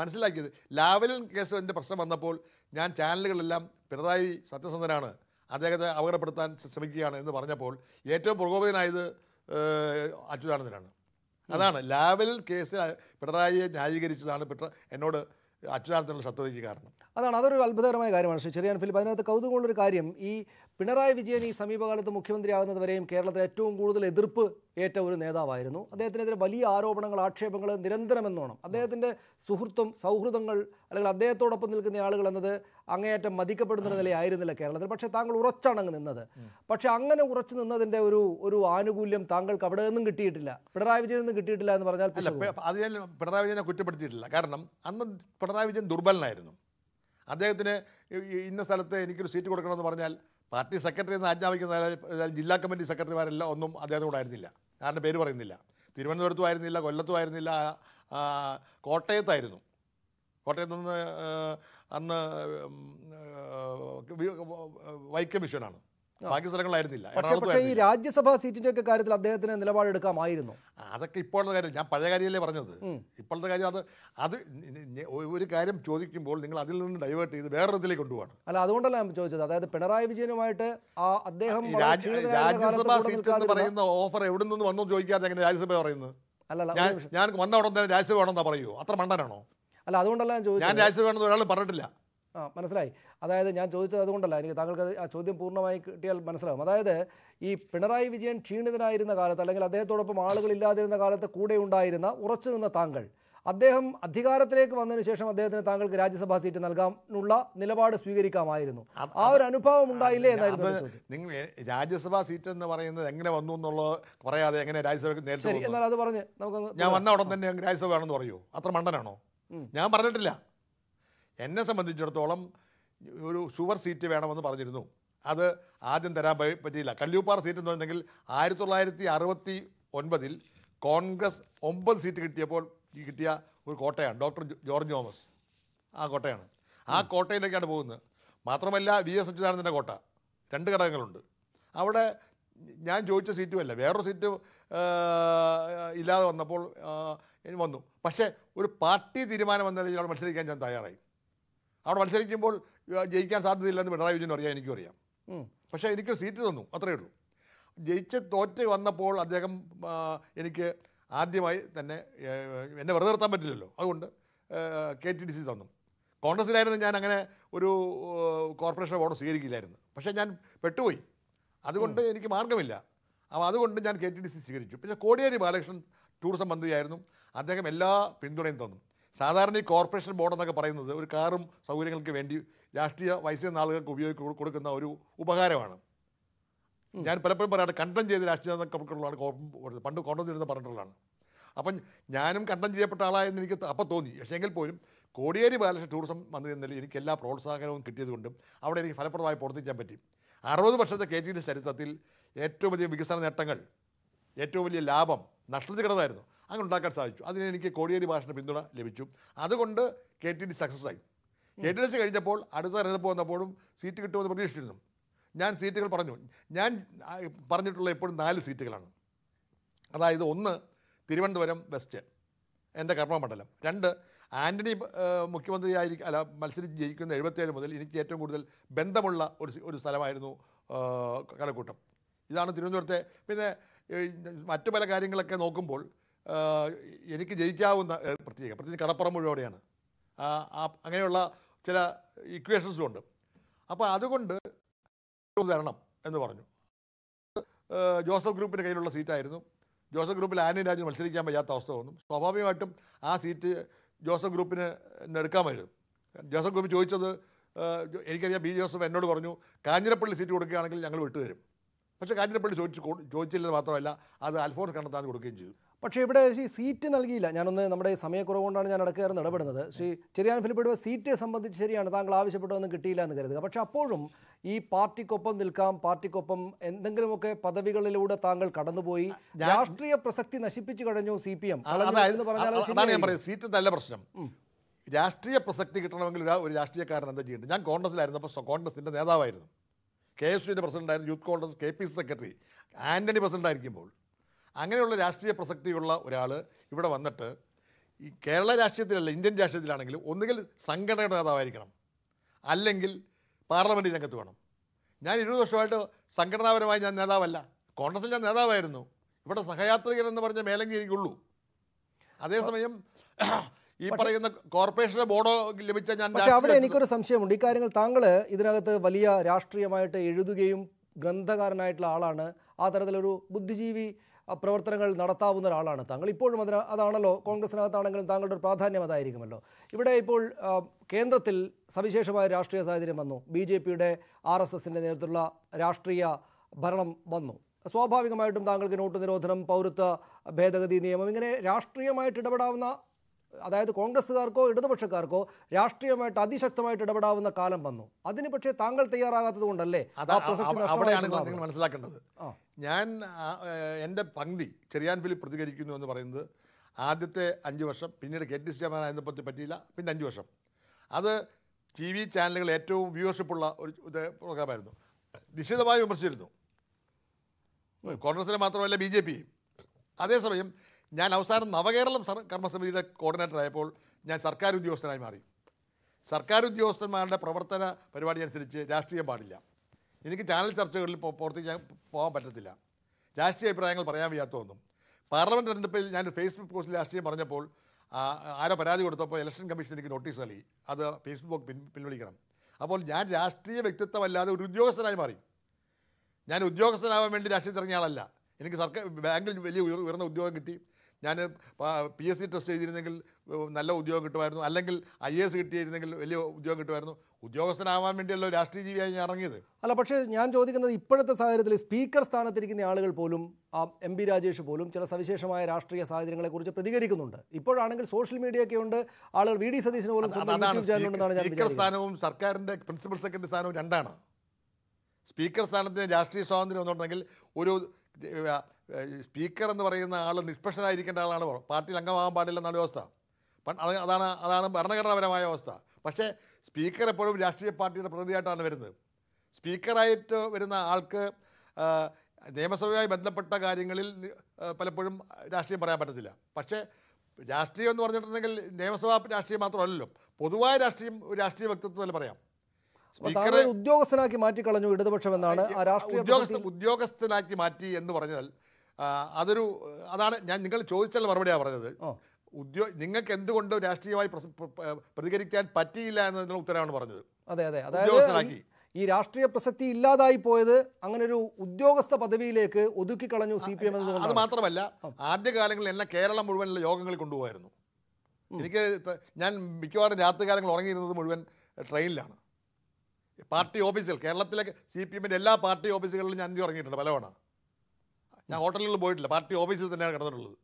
മനസ്സിലാക്കിയത് ലാവലിൻ കേസ് എൻ്റെ പ്രശ്നം വന്നപ്പോൾ ഞാൻ ചാനലുകളെല്ലാം പിണറായി സത്യസന്ധനാണ് അദ്ദേഹത്തെ അപകടപ്പെടുത്താൻ ശ്രമിക്കുകയാണ് എന്ന് പറഞ്ഞപ്പോൾ ഏറ്റവും പ്രകോപിതനായത് അച്യുതാനന്ദനാണ് അതാണ് ലാവൽ കേസ് പിണറായിയെ ന്യായീകരിച്ചതാണ് പിട്ട എന്നോട് അച്യുതാനന്ദനുള്ള ശത്രുതയ്ക്ക് കാരണം അതാണ് അതൊരു അത്ഭുതകരമായ കാര്യമാണ് ശ്രീ ചെറിയാൻ ഫിലിപ്പ് അതിനകത്ത് കൗതുകമുള്ളൊരു കാര്യം ഈ പിണറായി വിജയൻ ഈ സമീപകാലത്ത് മുഖ്യമന്ത്രിയാകുന്നത് വരെയും കേരളത്തിൽ ഏറ്റവും കൂടുതൽ എതിർപ്പ് ഏറ്റ ഒരു നേതാവായിരുന്നു അദ്ദേഹത്തിനെതിരെ വലിയ ആരോപണങ്ങൾ ആക്ഷേപങ്ങൾ നിരന്തരമെന്നോണം അദ്ദേഹത്തിൻ്റെ സുഹൃത്തും സൗഹൃദങ്ങൾ അല്ലെങ്കിൽ അദ്ദേഹത്തോടൊപ്പം നിൽക്കുന്ന ആളുകൾ എന്നത് അങ്ങേയറ്റം മതിക്കപ്പെടുന്ന നിലയായിരുന്നില്ല കേരളത്തിൽ പക്ഷേ താങ്കൾ ഉറച്ചാണ് അങ്ങ് നിന്നത് പക്ഷേ അങ്ങനെ ഉറച്ചു നിന്നതിൻ്റെ ഒരു ഒരു ആനുകൂല്യം താങ്കൾക്ക് അവിടെ നിന്നും കിട്ടിയിട്ടില്ല പിണറായി വിജയൻ നിന്നും കിട്ടിയിട്ടില്ല എന്ന് പറഞ്ഞാൽ പിണറായി വിജയനെ കുറ്റപ്പെടുത്തിയിട്ടില്ല കാരണം അന്ന് പിണറായി വിജയൻ ദുർബലനായിരുന്നു അദ്ദേഹത്തിന് ഇന്ന സ്ഥലത്ത് എനിക്കൊരു സീറ്റ് കൊടുക്കണമെന്ന് പറഞ്ഞാൽ പാർട്ടി സെക്രട്ടറി എന്ന് ആജ്ഞാപിക്കുന്ന ജില്ലാ കമ്മിറ്റി സെക്രട്ടറിമാരെല്ലാം ഒന്നും ആയിരുന്നില്ല ആരുടെ പേര് പറയുന്നില്ല തിരുവനന്തപുരത്തും ആയിരുന്നില്ല കൊല്ലത്തും ആയിരുന്നില്ല കോട്ടയത്തായിരുന്നു കോട്ടയത്ത് നിന്ന് അന്ന് വൈക്കം മിഷനാണ് ബാക്കി സ്ഥലങ്ങളായിരുന്നില്ല പക്ഷേ ഈ രാജ്യസഭാ സീറ്റിന്റെ ഒക്കെ കാര്യത്തിൽ അദ്ദേഹത്തിന് നിലപാടെടുക്കാമായിരുന്നു അതൊക്കെ ഇപ്പോഴത്തെ കാര്യം ഞാൻ പഴയ കാര്യമല്ലേ പറഞ്ഞത് ഇപ്പോഴത്തെ കാര്യം അത് അത് ഒരു കാര്യം ചോദിക്കുമ്പോൾ നിങ്ങൾ അതിൽ നിന്ന് ഡൈവേർട്ട് ചെയ്ത് വേറെ ഇതിലേക്ക് കൊണ്ടുപോകണം അല്ല അതുകൊണ്ടല്ല ഞാൻ ചോദിച്ചത് അതായത് പിണറായി വിജയനുമായിട്ട് ആ അദ്ദേഹം രാജ്യസഭാ സീറ്റ് എന്ന് പറയുന്ന ഓഫർ എവിടെ നിന്ന് വന്നു ചോദിക്കാതെ എങ്ങനെ രാജ്യസഭ പറയുന്നത് അല്ല ഞാൻ വന്ന ഉടൻ തന്നെ രാജ്യസഭ വേണമെന്നാ പറയൂ അത്ര മണ്ടനാണോ അല്ല അതുകൊണ്ടല്ല ഞാൻ ചോദിച്ചു ഞാൻ രാജ്യസഭ വേണമെന്ന് ഒരാൾ പറഞ്ഞിട്ടില്ല ആ മനസ്സിലായി അതായത് ഞാൻ ചോദിച്ചത് അതുകൊണ്ടല്ല എനിക്ക് താങ്കൾക്ക് ആ ചോദ്യം പൂർണ്ണമായി കിട്ടിയാൽ മനസ്സിലാവും അതായത് ഈ പിണറായി വിജയൻ ക്ഷീണിതനായിരുന്ന കാലത്ത് അല്ലെങ്കിൽ അദ്ദേഹത്തോടൊപ്പം ആളുകളില്ലാതിരുന്ന കാലത്ത് കൂടെ ഉണ്ടായിരുന്ന ഉറച്ചു നിന്ന താങ്കൾ അദ്ദേഹം അധികാരത്തിലേക്ക് വന്നതിന് ശേഷം അദ്ദേഹത്തിന് താങ്കൾക്ക് രാജ്യസഭാ സീറ്റ് നൽകാനുള്ള നിലപാട് സ്വീകരിക്കാമായിരുന്നു ആ ഒരു അനുഭവം ഉണ്ടായില്ലേ എന്നായിരുന്നു നിങ്ങൾ രാജ്യസഭാ സീറ്റ് എന്ന് പറയുന്നത് എങ്ങനെ വന്നു എന്നുള്ളത് പറയാതെ എങ്ങനെ രാജ്യസഭയ്ക്ക് നേരിട്ട് എന്നാൽ അത് പറഞ്ഞ് നമുക്ക് ഞാൻ വന്ന ഉടൻ തന്നെ രാജ്യസഭ ആണെന്ന് പറയൂ അത്ര മണ്ടനാണോ ഞാൻ പറഞ്ഞിട്ടില്ല എന്നെ സംബന്ധിച്ചിടത്തോളം ഒരു ഷുവർ സീറ്റ് വേണമെന്ന് പറഞ്ഞിരുന്നു അത് ആദ്യം തരാൻ പറ്റിയില്ല കല്യൂപ്പാറ സീറ്റ് എന്ന് പറഞ്ഞെങ്കിൽ ആയിരത്തി തൊള്ളായിരത്തി അറുപത്തി ഒൻപതിൽ കോൺഗ്രസ് ഒമ്പത് സീറ്റ് കിട്ടിയപ്പോൾ കിട്ടിയ ഒരു കോട്ടയാണ് ഡോക്ടർ ജോർജ് തോമസ് ആ കോട്ടയാണ് ആ കോട്ടയിലേക്കാണ് പോകുന്നത് മാത്രമല്ല വി എസ് അച്യുതാനന്ദൻ്റെ കോട്ട രണ്ട് ഘടകങ്ങളുണ്ട് അവിടെ ഞാൻ ചോദിച്ച സീറ്റുമല്ല വേറൊരു സീറ്റ് ഇല്ലാതെ വന്നപ്പോൾ വന്നു പക്ഷേ ഒരു പാർട്ടി തീരുമാനം വന്നതിൽ അവിടെ മത്സരിക്കാൻ ഞാൻ തയ്യാറായി അവിടെ മത്സരിക്കുമ്പോൾ ജയിക്കാൻ സാധ്യതയില്ലെന്ന് പിണറായി വിജയൻ അറിയാം എനിക്കറിയാം അറിയാം പക്ഷേ എനിക്ക് സീറ്റ് തന്നു അത്രയേ ഉള്ളൂ ജയിച്ച് തോറ്റ് വന്നപ്പോൾ അദ്ദേഹം എനിക്ക് ആദ്യമായി തന്നെ എന്നെ വെറുതെ നിർത്താൻ പറ്റില്ലല്ലോ അതുകൊണ്ട് കെ ടി ഡി സി തന്നു കോൺഗ്രസ്സിലായിരുന്നു ഞാൻ അങ്ങനെ ഒരു കോർപ്പറേഷൻ ബോർഡ് സ്വീകരിക്കില്ലായിരുന്നു പക്ഷേ ഞാൻ പെട്ടുപോയി അതുകൊണ്ട് എനിക്ക് മാർഗമില്ല അപ്പോൾ അതുകൊണ്ട് ഞാൻ കെ ടി ഡി സി സ്വീകരിച്ചു പിന്നെ കോടിയേരി ബാലകൃഷ്ണൻ ടൂറിസം മന്ത്രിയായിരുന്നു അദ്ദേഹം എല്ലാ പിന്തുണയും തന്നു സാധാരണ ഈ കോർപ്പറേഷൻ ബോർഡ് എന്നൊക്കെ പറയുന്നത് ഒരു കാറും സൗകര്യങ്ങൾക്ക് വേണ്ടി രാഷ്ട്രീയ വൈശ്യം ആളുകൾക്ക് ഉപയോഗിച്ച് കൊടുക്കുന്ന ഒരു ഉപകാരമാണ് ഞാൻ പലപ്പോഴും പറയാറ് കണ്ടം ചെയ്ത് രാഷ്ട്രീയ നേതാക്കൾക്കുള്ളതാണ് പണ്ട് കോൺഗ്രസ് ഇരുന്ന് പറഞ്ഞിട്ടുള്ളതാണ് അപ്പം ഞാനും കണ്ടം ചെയ്യപ്പെട്ട ആളായെന്ന് എനിക്ക് അപ്പം തോന്നി പക്ഷേ എങ്കിൽ പോലും കോടിയേരി ബാലകൃഷ്ണൻ ടൂറിസം മന്ത്രി എന്നതിൽ എനിക്ക് എല്ലാ പ്രോത്സാഹനവും കിട്ടിയതുകൊണ്ടും അവിടെ എനിക്ക് ഫലപ്രദമായി പ്രവർത്തിക്കാൻ പറ്റി അറുപത് വർഷത്തെ കെ ടി ഡി ചരിത്രത്തിൽ ഏറ്റവും വലിയ വികസന നേട്ടങ്ങൾ ഏറ്റവും വലിയ ലാഭം നഷ്ടത്തിൽ കിടന്നായിരുന്നു അങ്ങനെ ഉണ്ടാക്കാൻ സാധിച്ചു അതിന് എനിക്ക് കോടിയേരി ഭാഷയുടെ പിന്തുണ ലഭിച്ചു അതുകൊണ്ട് കെ ടി ഡി സക്സസ് ആയി കെ ടി ഡി സി കഴിഞ്ഞപ്പോൾ അടുത്ത തെരഞ്ഞെടുപ്പ് വന്നപ്പോഴും സീറ്റ് കിട്ടുമെന്ന് പ്രതീക്ഷിച്ചിരുന്നു ഞാൻ സീറ്റുകൾ പറഞ്ഞു ഞാൻ പറഞ്ഞിട്ടുള്ള എപ്പോഴും നാല് സീറ്റുകളാണ് അതായത് ഒന്ന് തിരുവനന്തപുരം വെസ്റ്റ് എൻ്റെ കർമ്മമണ്ഡലം രണ്ട് ആൻ്റണി മുഖ്യമന്ത്രിയായി അല്ല മത്സരിച്ച് ജയിക്കുന്ന എഴുപത്തേഴ് മുതൽ എനിക്ക് ഏറ്റവും കൂടുതൽ ബന്ധമുള്ള ഒരു ഒരു സ്ഥലമായിരുന്നു കലക്കൂട്ടം ഇതാണ് തിരുവനന്തപുരത്തെ പിന്നെ മറ്റു പല കാര്യങ്ങളൊക്കെ നോക്കുമ്പോൾ എനിക്ക് ജയിക്കാവുന്ന പ്രത്യേക പ്രത്യേകിച്ച് മുഴുവോടെയാണ് അങ്ങനെയുള്ള ചില ഇക്വേഷൻസും ഉണ്ട് അപ്പോൾ അതുകൊണ്ട് തരണം എന്ന് പറഞ്ഞു ജോസഫ് ഗ്രൂപ്പിൻ്റെ കയ്യിലുള്ള സീറ്റായിരുന്നു ജോസഫ് ഗ്രൂപ്പിൽ ആനി രാജു മത്സരിക്കാൻ വയ്യാത്ത അവസ്ഥ തോന്നും സ്വാഭാവികമായിട്ടും ആ സീറ്റ് ജോസഫ് ഗ്രൂപ്പിന് എടുക്കാമായിരുന്നു ജോസഫ് ഗ്രൂപ്പ് ചോദിച്ചത് എനിക്കറിയാം ബി ജോസഫ് എന്നോട് പറഞ്ഞു കാഞ്ഞിരപ്പള്ളി സീറ്റ് കൊടുക്കുകയാണെങ്കിൽ ഞങ്ങൾ വിട്ടുതരും പക്ഷേ കാഞ്ഞിരപ്പള്ളി ചോദിച്ചു ചോദിച്ചില്ലെന്ന് മാത്രമല്ല അത് അൽഫോൺസ് കണ്ടെത്താൻ കൊടുക്കുകയും ചെയ്തു പക്ഷേ ഇവിടെ ഈ സീറ്റ് നൽകിയില്ല ഞാനൊന്ന് നമ്മുടെ സമയക്കുറവ് കൊണ്ടാണ് ഞാൻ ഇടക്കുകയായിരുന്നു ഇടപെടുന്നത് ശ്രീ ചെറിയാൻ ഫിലിപ്പിയുടെ സീറ്റ് സംബന്ധിച്ച് ശരിയാണ് താങ്കൾ ആവശ്യപ്പെട്ടതൊന്നും കിട്ടിയില്ല എന്ന് കരുതുക പക്ഷേ അപ്പോഴും ഈ പാർട്ടിക്കൊപ്പം നിൽക്കാം പാർട്ടിക്കൊപ്പം എന്തെങ്കിലുമൊക്കെ പദവികളിലൂടെ താങ്കൾ കടന്നുപോയി രാഷ്ട്രീയ പ്രസക്തി നശിപ്പിച്ചു കഴിഞ്ഞു സി പി എം സീറ്റ് നല്ല പ്രശ്നം രാഷ്ട്രീയ പ്രസക്തി കിട്ടണമെങ്കിൽ ഒരു രാഷ്ട്രീയക്കാരൻ എന്താ ചെയ്യേണ്ടത് ഞാൻ അപ്പോൾ കോൺഗ്രസിൻ്റെ നേതാവായിരുന്നു കെ എസ് യുവിൻ്റെ ആയിരുന്നു youth Congress K P C secretary Antony ആയിരിക്കുമ്പോൾ അങ്ങനെയുള്ള രാഷ്ട്രീയ പ്രസക്തിയുള്ള ഒരാൾ ഇവിടെ വന്നിട്ട് ഈ കേരള രാഷ്ട്രീയത്തിലല്ല ഇന്ത്യൻ രാഷ്ട്രീയത്തിലാണെങ്കിലും ഒന്നുകിൽ സംഘടനയുടെ നേതാവായിരിക്കണം അല്ലെങ്കിൽ പാർലമെൻറ്റ് രംഗത്ത് വേണം ഞാൻ ഇരുപത് വർഷമായിട്ട് സംഘടനാപരമായി ഞാൻ നേതാവല്ല കോൺഗ്രസിൽ ഞാൻ നേതാവായിരുന്നു ഇവിടെ സഹയാത്രികൻ എന്ന് പറഞ്ഞ മേലെങ്കിൽ എനിക്കുള്ളൂ അതേസമയം ഈ പറയുന്ന കോർപ്പറേഷന്റെ ബോർഡോ ലഭിച്ച ഞാൻ പക്ഷേ അവിടെ എനിക്കൊരു സംശയമുണ്ട് ഈ കാര്യങ്ങൾ താങ്കൾ ഇതിനകത്ത് വലിയ രാഷ്ട്രീയമായിട്ട് എഴുതുകയും ഗ്രന്ഥകാരനായിട്ടുള്ള ആളാണ് ആ തരത്തിലൊരു ബുദ്ധിജീവി പ്രവർത്തനങ്ങൾ നടത്താവുന്ന ഒരാളാണ് താങ്കൾ ഇപ്പോഴും അതിന് അതാണല്ലോ കോൺഗ്രസിനകത്താണെങ്കിലും താങ്കളുടെ ഒരു പ്രാധാന്യം അതായിരിക്കുമല്ലോ ഇവിടെ ഇപ്പോൾ കേന്ദ്രത്തിൽ സവിശേഷമായ രാഷ്ട്രീയ സാഹചര്യം വന്നു ബി ജെ പിയുടെ ആർ എസ് എസിൻ്റെ നേതൃത്വത്തിലുള്ള രാഷ്ട്രീയ ഭരണം വന്നു സ്വാഭാവികമായിട്ടും താങ്കൾക്ക് നോട്ട് നിരോധനം പൗരത്വ ഭേദഗതി നിയമം ഇങ്ങനെ രാഷ്ട്രീയമായിട്ട് ഇടപെടാവുന്ന അതായത് കോൺഗ്രസ്സുകാർക്കോ ഇടതുപക്ഷക്കാർക്കോ രാഷ്ട്രീയമായിട്ട് അതിശക്തമായിട്ട് ഇടപെടാവുന്ന കാലം വന്നു അതിന് പക്ഷേ താങ്കൾ തയ്യാറാകാത്തത് കൊണ്ടല്ലേ നിങ്ങൾ മനസ്സിലാക്കേണ്ടത് ഞാൻ എൻ്റെ പങ്ക്തി ചെറിയാൻ ഫിലിപ്പ് പ്രതികരിക്കുന്നു എന്ന് പറയുന്നത് ആദ്യത്തെ അഞ്ച് വർഷം പിന്നീട് കെ ടി സിമാൻ അതിനെ പറ്റി പറ്റിയില്ല പിന്നെ അഞ്ച് വർഷം അത് ടി വി ചാനലുകൾ ഏറ്റവും വ്യൂവർഷിപ്പുള്ള ഒരു പ്രോഗ്രാമായിരുന്നു നിശ്ചിതമായി വിമർശിച്ചിരുന്നു കോൺഗ്രസിനെ മാത്രമല്ല ബി ജെ പിയും അതേസമയം ഞാൻ അവസാനം നവകേരളം കർമ്മസമിതിയുടെ കോർഡിനേറ്റർ ആയപ്പോൾ ഞാൻ സർക്കാർ ഉദ്യോഗസ്ഥനായി മാറി സർക്കാർ ഉദ്യോഗസ്ഥന്മാരുടെ പ്രവർത്തന പരിപാടി അനുസരിച്ച് രാഷ്ട്രീയം പാടില്ല എനിക്ക് ചാനൽ ചർച്ചകളിൽ പ്രവർത്തിക്കാൻ പോകാൻ പറ്റത്തില്ല രാഷ്ട്രീയ അഭിപ്രായങ്ങൾ പറയാൻ വയ്യാത്തതൊന്നും ഒന്നും പാർലമെൻറ്റ് തെരഞ്ഞെടുപ്പിൽ ഞാൻ ഫേസ്ബുക്ക് പോസ്റ്റിൽ രാഷ്ട്രീയം പറഞ്ഞപ്പോൾ ആരോ പരാതി കൊടുത്തപ്പോൾ ഇലക്ഷൻ കമ്മീഷൻ എനിക്ക് നോട്ടീസ് നൽകി അത് ഫേസ്ബുക്ക് പിൻ പിൻവലിക്കണം അപ്പോൾ ഞാൻ രാഷ്ട്രീയ വ്യക്തിത്വമല്ലാതെ ഒരു ഉദ്യോഗസ്ഥനായി മാറി ഞാൻ ഉദ്യോഗസ്ഥനാവാൻ വേണ്ടി രാഷ്ട്രീയത്തിറങ്ങിയ ആളല്ല എനിക്ക് സർക്കാർ ബാങ്കിൽ വലിയ ഉയർന്ന ഉദ്യോഗം കിട്ടി ഞാൻ പി എസ് സി ടെസ്റ്റ് എഴുതിയിരുന്നെങ്കിൽ നല്ല ഉദ്യോഗം കിട്ടുമായിരുന്നു അല്ലെങ്കിൽ ഐ എസ് കിട്ടിയിരുന്നെങ്കിൽ വലിയ ഉദ്യോഗം കിട്ടുമായിരുന്നു ഉദ്യോഗസ്ഥനാവാൻ വേണ്ടിയല്ലോ രാഷ്ട്രീയ ജീവിയായി ഞാൻ ഇറങ്ങിയത് അല്ല പക്ഷേ ഞാൻ ചോദിക്കുന്നത് ഇപ്പോഴത്തെ സാഹചര്യത്തിൽ സ്പീക്കർ സ്ഥാനത്തിരിക്കുന്ന ആളുകൾ പോലും ആ എം പി രാജേഷ് പോലും ചില സവിശേഷമായ രാഷ്ട്രീയ സാഹചര്യങ്ങളെക്കുറിച്ച് പ്രതികരിക്കുന്നുണ്ട് ഇപ്പോഴാണെങ്കിൽ സോഷ്യൽ മീഡിയ ഒക്കെ ഉണ്ട് ആളുകൾ വി ഡി സതീശന് പോലും സ്പീക്കർ സ്ഥാനവും സർക്കാരിൻ്റെ പ്രിൻസിപ്പൽ സെക്രട്ടറി സ്ഥാനവും രണ്ടാണ് സ്പീക്കർ സ്ഥാനത്തിന് രാഷ്ട്രീയ സ്വാതന്ത്ര്യം എന്നുണ്ടെങ്കിൽ ഒരു സ്പീക്കർ എന്ന് പറയുന്ന ആൾ നിഷ്പക്ഷനായിരിക്കേണ്ട ആളാണ് പാർട്ടിയിൽ അംഗമാകാൻ പാടില്ലെന്നാണ് വ്യവസ്ഥ അതാണ് അതാണ് ഭരണഘടനാപരമായ അവസ്ഥ പക്ഷേ സ്പീക്കർ എപ്പോഴും രാഷ്ട്രീയ പാർട്ടിയുടെ പ്രതിനിധിയായിട്ടാണ് വരുന്നത് സ്പീക്കറായിട്ട് വരുന്ന ആൾക്ക് നിയമസഭയുമായി ബന്ധപ്പെട്ട കാര്യങ്ങളിൽ പലപ്പോഴും രാഷ്ട്രീയം പറയാൻ പറ്റത്തില്ല പക്ഷേ രാഷ്ട്രീയം എന്ന് പറഞ്ഞിട്ടുണ്ടെങ്കിൽ നിയമസഭാ രാഷ്ട്രീയം മാത്രമല്ലല്ലോ പൊതുവായ രാഷ്ട്രീയം രാഷ്ട്രീയ വ്യക്തിത്വത്തിൽ പറയാം സ്പീക്കറെ ഉദ്യോഗസ്ഥനാക്കി കളഞ്ഞു ഇടതുപക്ഷം എന്നാണ് ഉദ്യോഗസ്ഥനാക്കി മാറ്റി എന്ന് പറഞ്ഞാൽ അതൊരു അതാണ് ഞാൻ നിങ്ങൾ ചോദിച്ചാൽ മറുപടിയാണ് പറഞ്ഞത് ഉദ്യോഗ നിങ്ങൾക്ക് എന്തുകൊണ്ട് രാഷ്ട്രീയമായി പ്രതികരിക്കാൻ പറ്റിയില്ല എന്നതിനുള്ള ഉത്തരവാണ് പറഞ്ഞത് അതെ അതെ അതായത് ഈ രാഷ്ട്രീയ പ്രസക്തി ഇല്ലാതായി പോയത് അങ്ങനെ ഒരു ഉദ്യോഗസ്ഥ പദവിയിലേക്ക് കളഞ്ഞു സി പി എം അത് മാത്രമല്ല ആദ്യകാലങ്ങളിൽ എന്നെ കേരളം മുഴുവനുള്ള യോഗങ്ങളിൽ കൊണ്ടുപോകായിരുന്നു എനിക്ക് ഞാൻ മിക്കവാറും രാത്രികാലങ്ങൾ ഉറങ്ങിയിരുന്നത് മുഴുവൻ ട്രെയിനിലാണ് പാർട്ടി ഓഫീസുകൾ കേരളത്തിലെ സി പി എമ്മിൻ്റെ എല്ലാ പാർട്ടി ഓഫീസുകളിലും ഞാൻ ഇറങ്ങിയിട്ടുണ്ട് പലവണ ഞാൻ ഹോട്ടലിൽ പോയിട്ടില്ല പാർട്ടി ഓഫീസിൽ തന്നെയാണ് കിടന്നിട്ടുള്ളത്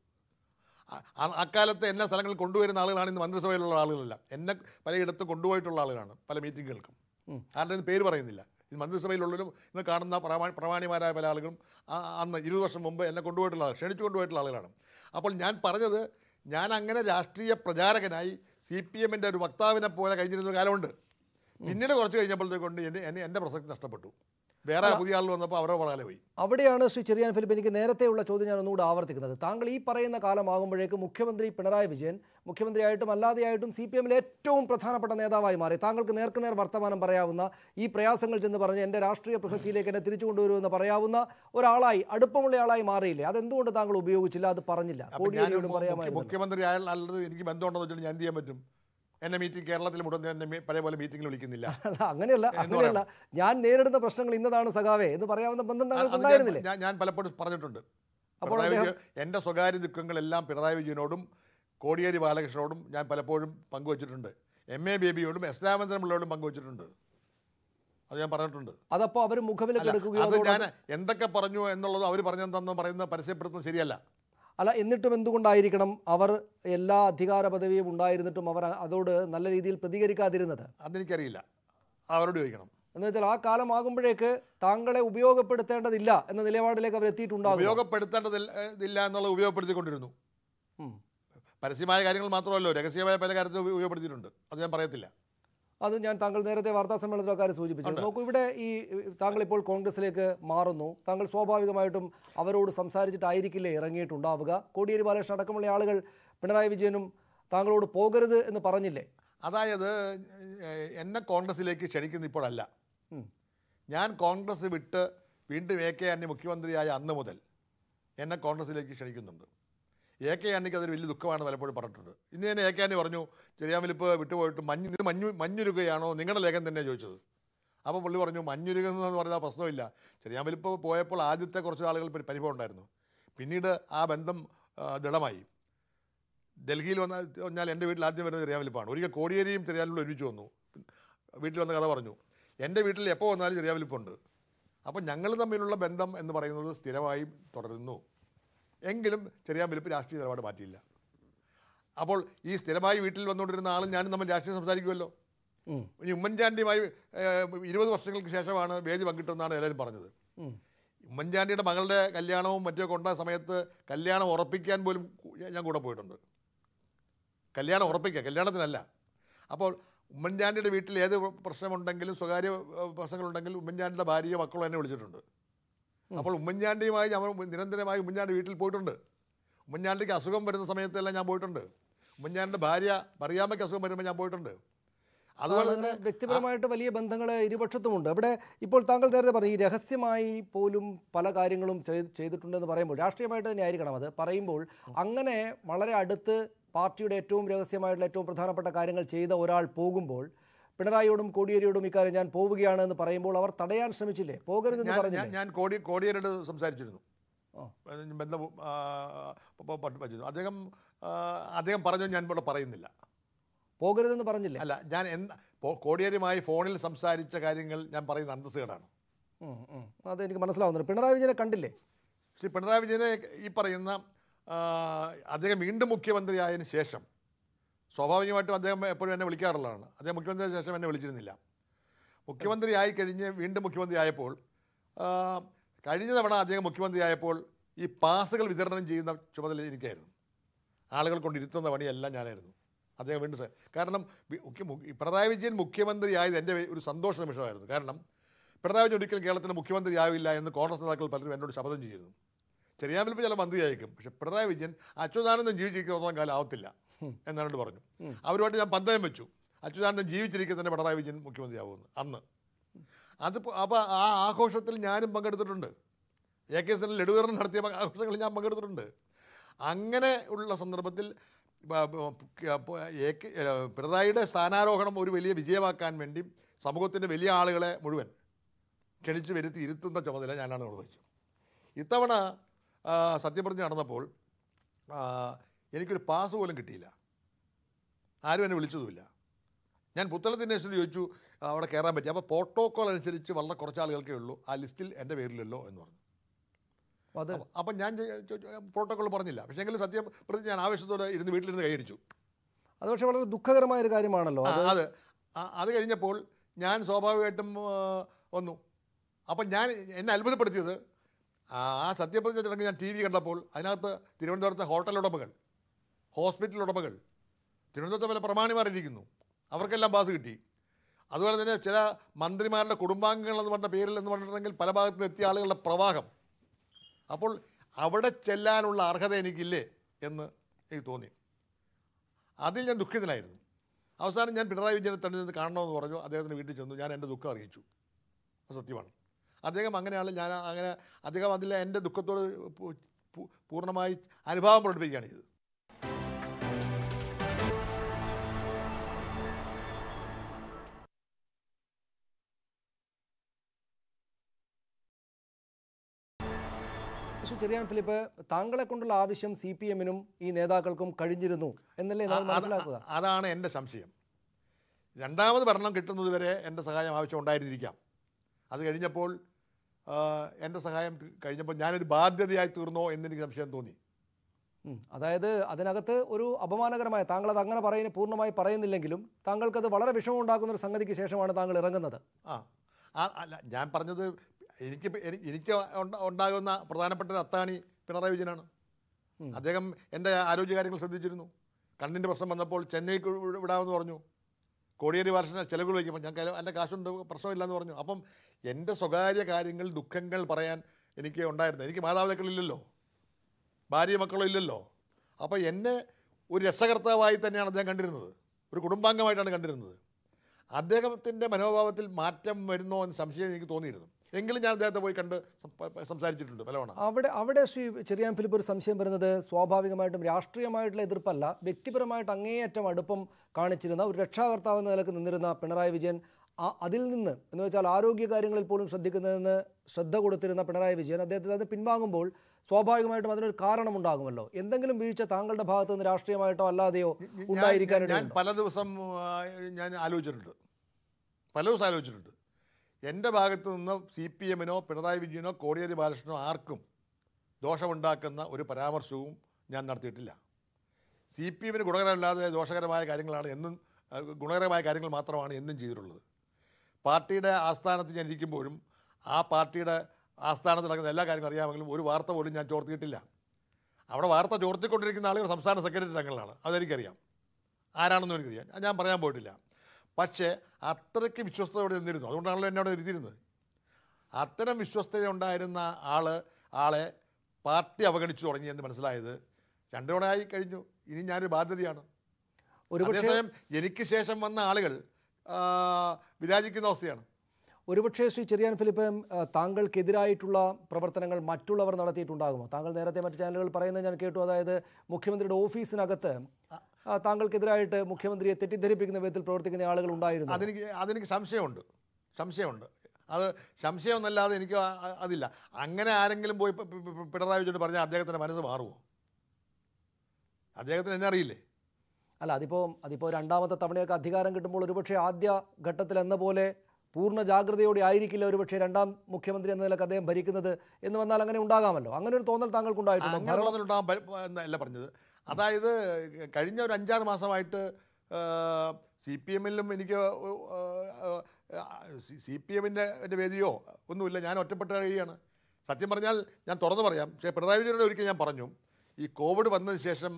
അക്കാലത്ത് എന്നെ സ്ഥലങ്ങളിൽ കൊണ്ടുവരുന്ന ആളുകളാണ് ഇന്ന് മന്ത്രിസഭയിലുള്ള ആളുകളല്ല എന്നെ പലയിടത്തും കൊണ്ടുപോയിട്ടുള്ള ആളുകളാണ് പല മീറ്റിങ്ങുകൾക്കും ആരുടെ പേര് പറയുന്നില്ല ഇത് മന്ത്രിസഭയിലുള്ളവരും ഇന്ന് കാണുന്ന പ്രമാ പ്രമാണിമാരായ പല ആളുകളും അന്ന് ഇരുപത് വർഷം മുമ്പ് എന്നെ കൊണ്ടുപോയിട്ടുള്ള ആൾ ക്ഷണിച്ചു കൊണ്ടുപോയിട്ടുള്ള ആളുകളാണ് അപ്പോൾ ഞാൻ പറഞ്ഞത് ഞാൻ അങ്ങനെ രാഷ്ട്രീയ പ്രചാരകനായി സി പി എമ്മിൻ്റെ ഒരു വക്താവിനെ പോലെ കഴിഞ്ഞിരുന്ന കാലമുണ്ട് പിന്നീട് കുറച്ച് കഴിഞ്ഞപ്പോഴത്തേക്കൊണ്ട് എൻ്റെ എൻ്റെ പ്രസക്തി നഷ്ടപ്പെട്ടു വേറെ പുതിയ ആൾ വന്നപ്പോൾ അവരുടെ പുറകെ പോയി അവിടെയാണ് ശ്രീ ചെറിയാൻ ഫിലിപ്പ് എനിക്ക് നേരത്തെയുള്ള ചോദ്യം ഞാൻ ഒന്നുകൂടെ ആവർത്തിക്കുന്നത് താങ്കൾ ഈ പറയുന്ന കാലമാകുമ്പോഴേക്കും മുഖ്യമന്ത്രി പിണറായി വിജയൻ മുഖ്യമന്ത്രിയായിട്ടും അല്ലാതെയായിട്ടും സി പി എമ്മിലെ ഏറ്റവും പ്രധാനപ്പെട്ട നേതാവായി മാറി താങ്കൾക്ക് നേർക്കുനേർ വർത്തമാനം പറയാവുന്ന ഈ പ്രയാസങ്ങൾ ചെന്ന് പറഞ്ഞ് എൻ്റെ രാഷ്ട്രീയ പ്രസക്തിയിലേക്ക് എന്നെ തിരിച്ചു കൊണ്ടുവരുമെന്ന് പറയാവുന്ന ഒരാളായി അടുപ്പമുള്ള ആളായി മാറിയില്ലേ അതെന്തുകൊണ്ട് താങ്കൾ ഉപയോഗിച്ചില്ല അത് പറഞ്ഞില്ല മുഖ്യമന്ത്രി ആയാലും എനിക്ക് ബന്ധമുണ്ടെന്ന് വെച്ചാൽ ഞാൻ ചെയ്യാൻ പറ്റും എന്നെ മീറ്റിംഗ് കേരളത്തിൽ മുടങ്ങി എന്നെ പഴയ പോലെ മീറ്റിംഗിൽ വിളിക്കുന്നില്ല അങ്ങനെയല്ല അങ്ങനെയല്ല ഞാൻ നേരിടുന്ന പ്രശ്നങ്ങൾ ഇന്നതാണ് സഖാവേ എന്ന് പറയാവുന്ന ബന്ധം ഉണ്ടായിരുന്നില്ല ഞാൻ പലപ്പോഴും പറഞ്ഞിട്ടുണ്ട് അപ്പോൾ എൻ്റെ സ്വകാര്യ ദുഃഖങ്ങളെല്ലാം പിണറായി വിജയനോടും കോടിയേരി ബാലകൃഷ്ണനോടും ഞാൻ പലപ്പോഴും പങ്കുവച്ചിട്ടുണ്ട് എം എ ബേബിയോടും എസ് രാമചന്ദ്രമുള്ളവരോടും പങ്കുവച്ചിട്ടുണ്ട് അത് ഞാൻ പറഞ്ഞിട്ടുണ്ട് അതപ്പോ അവർ മുഖവിലക്കെടുക്കുകയോ അത് ഞാൻ എന്തൊക്കെ പറഞ്ഞു എന്നുള്ളത് അവർ പറഞ്ഞെന്തെന്ന് പറയുന്ന പരസ്യപ്പെടുത്തുന്നത് ശരിയല്ല അല്ല എന്നിട്ടും എന്തുകൊണ്ടായിരിക്കണം അവർ എല്ലാ അധികാര പദവിയും ഉണ്ടായിരുന്നിട്ടും അവർ അതോട് നല്ല രീതിയിൽ പ്രതികരിക്കാതിരുന്നത് അതെനിക്കറിയില്ല അവരോട് ചോദിക്കണം എന്ന് വെച്ചാൽ ആ കാലം ആകുമ്പോഴേക്ക് താങ്കളെ ഉപയോഗപ്പെടുത്തേണ്ടതില്ല എന്ന നിലപാടിലേക്ക് അവർ എത്തിയിട്ടുണ്ടാകും ഉപയോഗപ്പെടുത്തേണ്ടതില്ല എന്നുള്ള ഉപയോഗപ്പെടുത്തിക്കൊണ്ടിരുന്നു പരസ്യമായ കാര്യങ്ങൾ മാത്രമല്ലോ രഹസ്യമായ പല കാര്യത്തിലും ഉപയോഗപ്പെടുത്തിയിട്ടുണ്ട് അത് ഞാൻ പറയത്തില്ല അത് ഞാൻ താങ്കൾ നേരത്തെ വാർത്താ സമ്മേളനത്തിലൊക്കെ സൂചിപ്പിച്ചു നോക്കൂ ഇവിടെ ഈ താങ്കൾ ഇപ്പോൾ കോൺഗ്രസിലേക്ക് മാറുന്നു താങ്കൾ സ്വാഭാവികമായിട്ടും അവരോട് സംസാരിച്ചിട്ടായിരിക്കില്ലേ ഇറങ്ങിയിട്ടുണ്ടാവുക കോടിയേരി ബാലകൃഷ്ണൻ അടക്കമുള്ള ആളുകൾ പിണറായി വിജയനും താങ്കളോട് പോകരുത് എന്ന് പറഞ്ഞില്ലേ അതായത് എന്നെ കോൺഗ്രസിലേക്ക് ക്ഷണിക്കുന്ന ഇപ്പോഴല്ല ഞാൻ കോൺഗ്രസ് വിട്ട് വീണ്ടും എ കെ ആന്റണി മുഖ്യമന്ത്രിയായ അന്ന് മുതൽ എന്നെ കോൺഗ്രസിലേക്ക് ക്ഷണിക്കുന്നുണ്ട് എ കെ ആണിക്ക് അതൊരു വലിയ ദുഃഖമാണ് പലപ്പോഴും പറഞ്ഞിട്ടുണ്ട് ഇന്ന് തന്നെ എ കെ ആണി പറഞ്ഞു ചെറിയാൻ വലിപ്പ് വിട്ടുപോയിട്ട് മഞ്ഞ് ഇത് മഞ്ഞു മഞ്ഞുരുകയാണോ നിങ്ങളുടെ ലേഖം തന്നെ ചോദിച്ചത് അപ്പോൾ പുള്ളി പറഞ്ഞു മഞ്ഞുരുകുന്നതെന്ന് പറഞ്ഞാൽ പ്രശ്നമില്ല ചെറിയാൻ വലിപ്പ് പോയപ്പോൾ ആദ്യത്തെ കുറച്ച് ആളുകൾ പരിഭവം ഉണ്ടായിരുന്നു പിന്നീട് ആ ബന്ധം ദൃഢമായി ഡൽഹിയിൽ വന്നാൽ വന്നാൽ എൻ്റെ വീട്ടിൽ ആദ്യം വരുന്നത് ചെറിയാൻ ഒരിക്കൽ കോടിയേരിയും ചെറിയാനിലൂടെ ഒരുമിച്ച് വന്നു വീട്ടിൽ വന്ന കഥ പറഞ്ഞു എൻ്റെ വീട്ടിൽ എപ്പോൾ വന്നാലും ചെറിയാൻ അപ്പോൾ ഞങ്ങൾ തമ്മിലുള്ള ബന്ധം എന്ന് പറയുന്നത് സ്ഥിരമായി തുടരുന്നു എങ്കിലും ചെറിയാൻ വലുപ്പ് രാഷ്ട്രീയ നിലപാട് മാറ്റിയില്ല അപ്പോൾ ഈ സ്ഥിരമായി വീട്ടിൽ വന്നുകൊണ്ടിരുന്ന ആളും ഞാനും നമ്മൾ രാഷ്ട്രീയം സംസാരിക്കുമല്ലോ ഇനി ഉമ്മൻചാണ്ടിയുമായി ഇരുപത് വർഷങ്ങൾക്ക് ശേഷമാണ് വേദി പങ്കിട്ടെന്നാണ് എല്ലാവരും പറഞ്ഞത് ഉമ്മൻചാണ്ടിയുടെ മകളുടെ കല്യാണവും മറ്റൊക്കെ ഉണ്ടായ സമയത്ത് കല്യാണം ഉറപ്പിക്കാൻ പോലും ഞാൻ കൂടെ പോയിട്ടുണ്ട് കല്യാണം ഉറപ്പിക്കുക കല്യാണത്തിനല്ല അപ്പോൾ ഉമ്മൻചാണ്ടിയുടെ വീട്ടിൽ ഏത് പ്രശ്നമുണ്ടെങ്കിലും സ്വകാര്യ പ്രശ്നങ്ങളുണ്ടെങ്കിലും ഉമ്മൻചാണ്ടിയുടെ ഭാര്യയോ മക്കളോ എന്നെ വിളിച്ചിട്ടുണ്ട് അപ്പോൾ ഉമ്മൻചാണ്ടിയുമായി ഞാൻ നിരന്തരമായി ഉമ്മൻചാണ്ടി വീട്ടിൽ പോയിട്ടുണ്ട് ഉമ്മൻചാണ്ടിക്ക് അസുഖം വരുന്ന സമയത്തെല്ലാം ഞാൻ പോയിട്ടുണ്ട് ഉമ്മൻചാണ്ടിൻ്റെ ഭാര്യ പറയാമ്മയ്ക്ക് അസുഖം വരുമ്പോൾ ഞാൻ പോയിട്ടുണ്ട് അതുപോലെ തന്നെ വ്യക്തിപരമായിട്ട് വലിയ ബന്ധങ്ങൾ ഇരുപക്ഷത്തുമുണ്ട് അവിടെ ഇപ്പോൾ താങ്കൾ നേരത്തെ പറഞ്ഞു ഈ രഹസ്യമായി പോലും പല കാര്യങ്ങളും ചെയ്തിട്ടുണ്ടെന്ന് പറയുമ്പോൾ രാഷ്ട്രീയമായിട്ട് തന്നെ ആയിരിക്കണം അത് പറയുമ്പോൾ അങ്ങനെ വളരെ അടുത്ത് പാർട്ടിയുടെ ഏറ്റവും രഹസ്യമായിട്ടുള്ള ഏറ്റവും പ്രധാനപ്പെട്ട കാര്യങ്ങൾ ചെയ്ത ഒരാൾ പോകുമ്പോൾ പിണറായിയോടും കോടിയേരിയോടും ഇക്കാര്യം ഞാൻ പോവുകയാണ് എന്ന് പറയുമ്പോൾ അവർ തടയാൻ ശ്രമിച്ചില്ലേ പോകരുതെന്ന് പറഞ്ഞു ഞാൻ കോടി കോടിയേരിയോട് സംസാരിച്ചിരുന്നു അദ്ദേഹം അദ്ദേഹം പറഞ്ഞു ഞാൻ ഇവിടെ പറയുന്നില്ല പോകരുതെന്ന് പറഞ്ഞില്ല അല്ല ഞാൻ കോടിയേരിയുമായി ഫോണിൽ സംസാരിച്ച കാര്യങ്ങൾ ഞാൻ പറയുന്ന അന്തസ്സുകേടാണ് അതെനിക്ക് മനസ്സിലാവുന്നുണ്ട് പിണറായി വിജയനെ കണ്ടില്ലേ ശ്രീ പിണറായി വിജയനെ ഈ പറയുന്ന അദ്ദേഹം വീണ്ടും മുഖ്യമന്ത്രിയായതിനു ശേഷം സ്വാഭാവികമായിട്ടും അദ്ദേഹം എപ്പോഴും എന്നെ വിളിക്കാറുള്ളതാണ് അദ്ദേഹം മുഖ്യമന്ത്രിയെ ശേഷം എന്നെ വിളിച്ചിരുന്നില്ല മുഖ്യമന്ത്രി ആയി കഴിഞ്ഞ് വീണ്ടും മുഖ്യമന്ത്രി ആയപ്പോൾ കഴിഞ്ഞ തവണ അദ്ദേഹം മുഖ്യമന്ത്രി ആയപ്പോൾ ഈ പാസുകൾ വിതരണം ചെയ്യുന്ന ചുമതല എനിക്കായിരുന്നു ആളുകൾ കൊണ്ടിരുത്തുന്ന പണിയെല്ലാം ഞാനായിരുന്നു അദ്ദേഹം വീണ്ടും കാരണം പിണറായി വിജയൻ മുഖ്യമന്ത്രി ആയത് എൻ്റെ ഒരു സന്തോഷ നിമിഷമായിരുന്നു കാരണം പിണറായി വിജയൻ ഒരിക്കലും കേരളത്തിന് മുഖ്യമന്ത്രി ആവില്ല എന്ന് കോൺഗ്രസ് നേതാക്കൾ പലരും എന്നോട് ശബ്ദം ചെയ്തിരുന്നു ചെറിയാമ്പിൽ ചില മന്ത്രിയായിരിക്കും പക്ഷേ പിണറായി വിജയൻ അച്യുതാനന്ദം ജീവിച്ചിരിക്കുന്നതോളം കാലം ആവത്തില്ല എന്നാണ് പറഞ്ഞു അവരുമായിട്ട് ഞാൻ പന്തയം വെച്ചു അച്യുതാനന്ദൻ ജീവിച്ചിരിക്കുന്ന തന്നെ പിണറായി വിജയൻ മുഖ്യമന്ത്രിയാവുമെന്ന് അന്ന് അത് അപ്പോൾ ആ ആഘോഷത്തിൽ ഞാനും പങ്കെടുത്തിട്ടുണ്ട് എ കെ എസിനിൽ ലഡുവീറിന് നടത്തിയ ആഘോഷങ്ങളിൽ ഞാൻ പങ്കെടുത്തിട്ടുണ്ട് അങ്ങനെ ഉള്ള സന്ദർഭത്തിൽ പിണറായിയുടെ സ്ഥാനാരോഹണം ഒരു വലിയ വിജയമാക്കാൻ വേണ്ടി സമൂഹത്തിൻ്റെ വലിയ ആളുകളെ മുഴുവൻ ക്ഷണിച്ച് വരുത്തി ഇരുത്തുന്ന ചുമതല ഞാനാണ് നിർവഹിച്ചത് ഇത്തവണ സത്യപ്രതിജ്ഞ നടന്നപ്പോൾ എനിക്കൊരു പാസ് പോലും കിട്ടിയില്ല ആരും എന്നെ വിളിച്ചതുമില്ല ഞാൻ പുത്തളത്തിനേശ്വരി ചോദിച്ചു അവിടെ കയറാൻ പറ്റി അപ്പോൾ പ്രോട്ടോക്കോൾ അനുസരിച്ച് വളരെ കുറച്ച് ആളുകൾക്കേ ഉള്ളൂ ആ ലിസ്റ്റിൽ എൻ്റെ പേരിലല്ലോ എന്ന് പറഞ്ഞു അപ്പം ഞാൻ പ്രോട്ടോക്കോൾ പറഞ്ഞില്ല പക്ഷേ എങ്കിലും സത്യപ്രതി ഞാൻ ആവേശത്തോടെ ഇരുന്ന് വീട്ടിലിരുന്ന് കൈയടിച്ചു അത് പക്ഷേ വളരെ ദുഃഖകരമായ ഒരു കാര്യമാണല്ലോ അത് അത് കഴിഞ്ഞപ്പോൾ ഞാൻ സ്വാഭാവികമായിട്ടും വന്നു അപ്പം ഞാൻ എന്നെ അത്ഭുതപ്പെടുത്തിയത് ആ സത്യപ്രതിജ്ഞ ചടങ്ങ് ഞാൻ ടി വി കണ്ടപ്പോൾ അതിനകത്ത് തിരുവനന്തപുരത്തെ ഹോട്ടൽ ഉടമകൾ ഹോസ്പിറ്റൽ ഉടമകൾ തിരുവനന്തപുരത്ത് പല പ്രമാണിമാരിയിരിക്കുന്നു അവർക്കെല്ലാം പാസ് കിട്ടി അതുപോലെ തന്നെ ചില മന്ത്രിമാരുടെ കുടുംബാംഗങ്ങൾ എന്ന് പറഞ്ഞ പേരിൽ എന്ന് പറഞ്ഞിട്ടുണ്ടെങ്കിൽ പല ഭാഗത്തു നിന്ന് എത്തിയ ആളുകളുടെ പ്രവാഹം അപ്പോൾ അവിടെ ചെല്ലാനുള്ള അർഹത എനിക്കില്ലേ എന്ന് എനിക്ക് തോന്നി അതിൽ ഞാൻ ദുഃഖിതനായിരുന്നു അവസാനം ഞാൻ പിണറായി വിജയനെ തന്നെ നിന്ന് കാണണമെന്ന് പറഞ്ഞു അദ്ദേഹത്തിന് വീട്ടിൽ ചെന്നു ഞാൻ എൻ്റെ ദുഃഖം അറിയിച്ചു സത്യമാണ് അദ്ദേഹം അങ്ങനെയാണ് ഞാൻ അങ്ങനെ അദ്ദേഹം അതിൽ എൻ്റെ ദുഃഖത്തോട് പൂർണ്ണമായി അനുഭാവം പ്രകടിപ്പിക്കുകയാണ് ചെയ്തത് പക്ഷേ ചെറിയാൻ ഫിലിപ്പ് താങ്കളെ കൊണ്ടുള്ള ആവശ്യം സി പി എമ്മിനും ഈ നേതാക്കൾക്കും കഴിഞ്ഞിരുന്നു എന്നല്ലേ മനസ്സിലാക്കുക അതാണ് എൻ്റെ സംശയം രണ്ടാമത് ഭരണം കിട്ടുന്നത് വരെ എൻ്റെ സഹായം ആവശ്യം ഉണ്ടായിരുന്നിരിക്കാം അത് കഴിഞ്ഞപ്പോൾ എൻ്റെ സഹായം കഴിഞ്ഞപ്പോൾ ഞാനൊരു ബാധ്യതയായി തീർന്നോ എന്നെനിക്ക് സംശയം തോന്നി അതായത് അതിനകത്ത് ഒരു അപമാനകരമായ താങ്കൾ അത് അങ്ങനെ പറയുന്ന പൂർണ്ണമായി പറയുന്നില്ലെങ്കിലും താങ്കൾക്കത് വളരെ ഉണ്ടാക്കുന്ന ഒരു സംഗതിക്ക് ശേഷമാണ് താങ്കൾ ഇറങ്ങുന്നത് ആ അല്ല ഞാൻ പറഞ്ഞത് എനിക്ക് എനിക്ക് ഉണ്ടാകുന്ന പ്രധാനപ്പെട്ട അത്താണി പിണറായി വിജയനാണ് അദ്ദേഹം എൻ്റെ ആരോഗ്യകാര്യങ്ങൾ ശ്രദ്ധിച്ചിരുന്നു കണ്ണിൻ്റെ പ്രശ്നം വന്നപ്പോൾ ചെന്നൈക്ക് വിടാമെന്ന് പറഞ്ഞു കോടിയേരി വാർഷിന് ചിലവുകൾ വയ്ക്കുമ്പോൾ ഞങ്ങൾക്ക് എൻ്റെ കാശുണ്ട് എന്ന് പറഞ്ഞു അപ്പം എൻ്റെ സ്വകാര്യ കാര്യങ്ങൾ ദുഃഖങ്ങൾ പറയാൻ എനിക്ക് ഉണ്ടായിരുന്നു എനിക്ക് മാതാപിതാക്കളില്ലല്ലോ ഭാര്യ മക്കളോ ഇല്ലല്ലോ അപ്പോൾ എന്നെ ഒരു രക്ഷകർത്താവായി തന്നെയാണ് അദ്ദേഹം കണ്ടിരുന്നത് ഒരു കുടുംബാംഗമായിട്ടാണ് കണ്ടിരുന്നത് അദ്ദേഹത്തിൻ്റെ മനോഭാവത്തിൽ മാറ്റം വരുന്നോ എന്ന് സംശയം എനിക്ക് തോന്നിയിരുന്നു എങ്കിലും ഞാൻ അദ്ദേഹത്തെ പോയി കണ്ട് സംസാരിച്ചിട്ടുണ്ട് പലവണ അവിടെ അവിടെ ശ്രീ ചെറിയാൻ ഫിലിപ്പ് ഒരു സംശയം വരുന്നത് സ്വാഭാവികമായിട്ടും രാഷ്ട്രീയമായിട്ടുള്ള എതിർപ്പല്ല വ്യക്തിപരമായിട്ട് അങ്ങേയറ്റം അടുപ്പം കാണിച്ചിരുന്ന ഒരു രക്ഷാകർത്താവ് എന്ന നിലക്ക് നിന്നിരുന്ന പിണറായി വിജയൻ അതിൽ നിന്ന് എന്ന് വെച്ചാൽ ആരോഗ്യ കാര്യങ്ങളിൽ പോലും ശ്രദ്ധിക്കുന്നതെന്ന് ശ്രദ്ധ കൊടുത്തിരുന്ന പിണറായി വിജയൻ അദ്ദേഹത്തിന് അത് പിൻവാങ്ങുമ്പോൾ സ്വാഭാവികമായിട്ടും അതിനൊരു കാരണമുണ്ടാകുമല്ലോ എന്തെങ്കിലും വീഴ്ച താങ്കളുടെ ഭാഗത്ത് നിന്ന് രാഷ്ട്രീയമായിട്ടോ അല്ലാതെയോ ഉണ്ടായിരിക്കാനുണ്ട് ഞാൻ പല ദിവസം ഞാൻ ആലോചിച്ചിട്ടുണ്ട് പല ദിവസം ആലോചിച്ചിട്ടുണ്ട് എൻ്റെ ഭാഗത്തു നിന്ന് സി പി എമ്മിനോ പിണറായി വിജയനോ കോടിയേരി ബാലകൃഷ്ണനോ ആർക്കും ദോഷമുണ്ടാക്കുന്ന ഒരു പരാമർശവും ഞാൻ നടത്തിയിട്ടില്ല സി പി എമ്മിന് ഗുണകരമല്ലാതെ ദോഷകരമായ കാര്യങ്ങളാണ് എന്നും ഗുണകരമായ കാര്യങ്ങൾ മാത്രമാണ് എന്നും ചെയ്തിട്ടുള്ളത് പാർട്ടിയുടെ ആസ്ഥാനത്ത് ഞാൻ ഇരിക്കുമ്പോഴും ആ പാർട്ടിയുടെ ആസ്ഥാനത്ത് നടക്കുന്ന എല്ലാ കാര്യങ്ങളും അറിയാമെങ്കിലും ഒരു വാർത്ത പോലും ഞാൻ ചോർത്തിയിട്ടില്ല അവിടെ വാർത്ത ചോർത്തിക്കൊണ്ടിരിക്കുന്ന ആളുകൾ സംസ്ഥാന സെക്രട്ടറി അംഗങ്ങളാണ് അതെനിക്കറിയാം ആരാണെന്നും എനിക്കറിയാം ഞാൻ പറയാൻ പോയിട്ടില്ല പക്ഷേ അത്രയ്ക്ക് വിശ്വസ്തത അവിടെ നിന്നിരുന്നു അതുകൊണ്ടാണല്ലോ എന്നോട് ഇരുത്തിയിരുന്നത് അത്തരം വിശ്വസ്തത ഉണ്ടായിരുന്ന ആൾ ആളെ പാർട്ടി അവഗണിച്ചു തുടങ്ങിയെന്ന് മനസ്സിലായത് രണ്ടു തവണയായി കഴിഞ്ഞു ഇനി ഞാനൊരു ബാധ്യതയാണ് അതേസമയം എനിക്ക് ശേഷം വന്ന ആളുകൾ വിരാജിക്കുന്ന അവസ്ഥയാണ് ഒരുപക്ഷേ ശ്രീ ചെറിയാൻ ഫിലിപ്പ് താങ്കൾക്കെതിരായിട്ടുള്ള പ്രവർത്തനങ്ങൾ മറ്റുള്ളവർ നടത്തിയിട്ടുണ്ടാകുമോ താങ്കൾ നേരത്തെ മറ്റു ചാനലുകൾ പറയുന്നത് ഞാൻ കേട്ടു അതായത് മുഖ്യമന്ത്രിയുടെ ഓഫീസിനകത്ത് താങ്കൾക്കെതിരായിട്ട് മുഖ്യമന്ത്രിയെ തെറ്റിദ്ധരിപ്പിക്കുന്ന വിധത്തിൽ പ്രവർത്തിക്കുന്ന ആളുകൾ ഉണ്ടായിരുന്നു അതെനിക്ക് അതെനിക്ക് സംശയമുണ്ട് സംശയമുണ്ട് അത് സംശയമൊന്നല്ലാതെ എനിക്ക് അതില്ല അങ്ങനെ ആരെങ്കിലും പോയി പിണറായി വിജയൻ പറഞ്ഞാൽ അദ്ദേഹത്തിൻ്റെ മനസ്സ് മാറുമോ അദ്ദേഹത്തിന് എന്നെ അറിയില്ലേ അല്ല അതിപ്പോൾ അതിപ്പോൾ രണ്ടാമത്തെ തവണയൊക്കെ അധികാരം കിട്ടുമ്പോൾ ഒരുപക്ഷെ ആദ്യ ഘട്ടത്തിൽ എന്ന പോലെ പൂർണ്ണ ജാഗ്രതയോടെ ആയിരിക്കില്ല ഒരുപക്ഷെ രണ്ടാം മുഖ്യമന്ത്രി എന്ന നിലക്ക് അദ്ദേഹം ഭരിക്കുന്നത് എന്ന് വന്നാൽ അങ്ങനെ ഉണ്ടാകാമല്ലോ അങ്ങനെ ഒരു തോന്നൽ താങ്കൾക്കുണ്ടായിട്ടുണ്ടോ അല്ല പറഞ്ഞത് അതായത് കഴിഞ്ഞ ഒരു അഞ്ചാറ് മാസമായിട്ട് സി പി എമ്മിലും എനിക്ക് സി പി എമ്മിൻ്റെ എൻ്റെ വേദിയോ ഒന്നുമില്ല ഞാൻ ഒറ്റപ്പെട്ട കഴിയാണ് സത്യം പറഞ്ഞാൽ ഞാൻ തുറന്നു പറയാം പക്ഷേ പിണറായി വിജയനോട് ഒരിക്കൽ ഞാൻ പറഞ്ഞു ഈ കോവിഡ് വന്നതിന് ശേഷം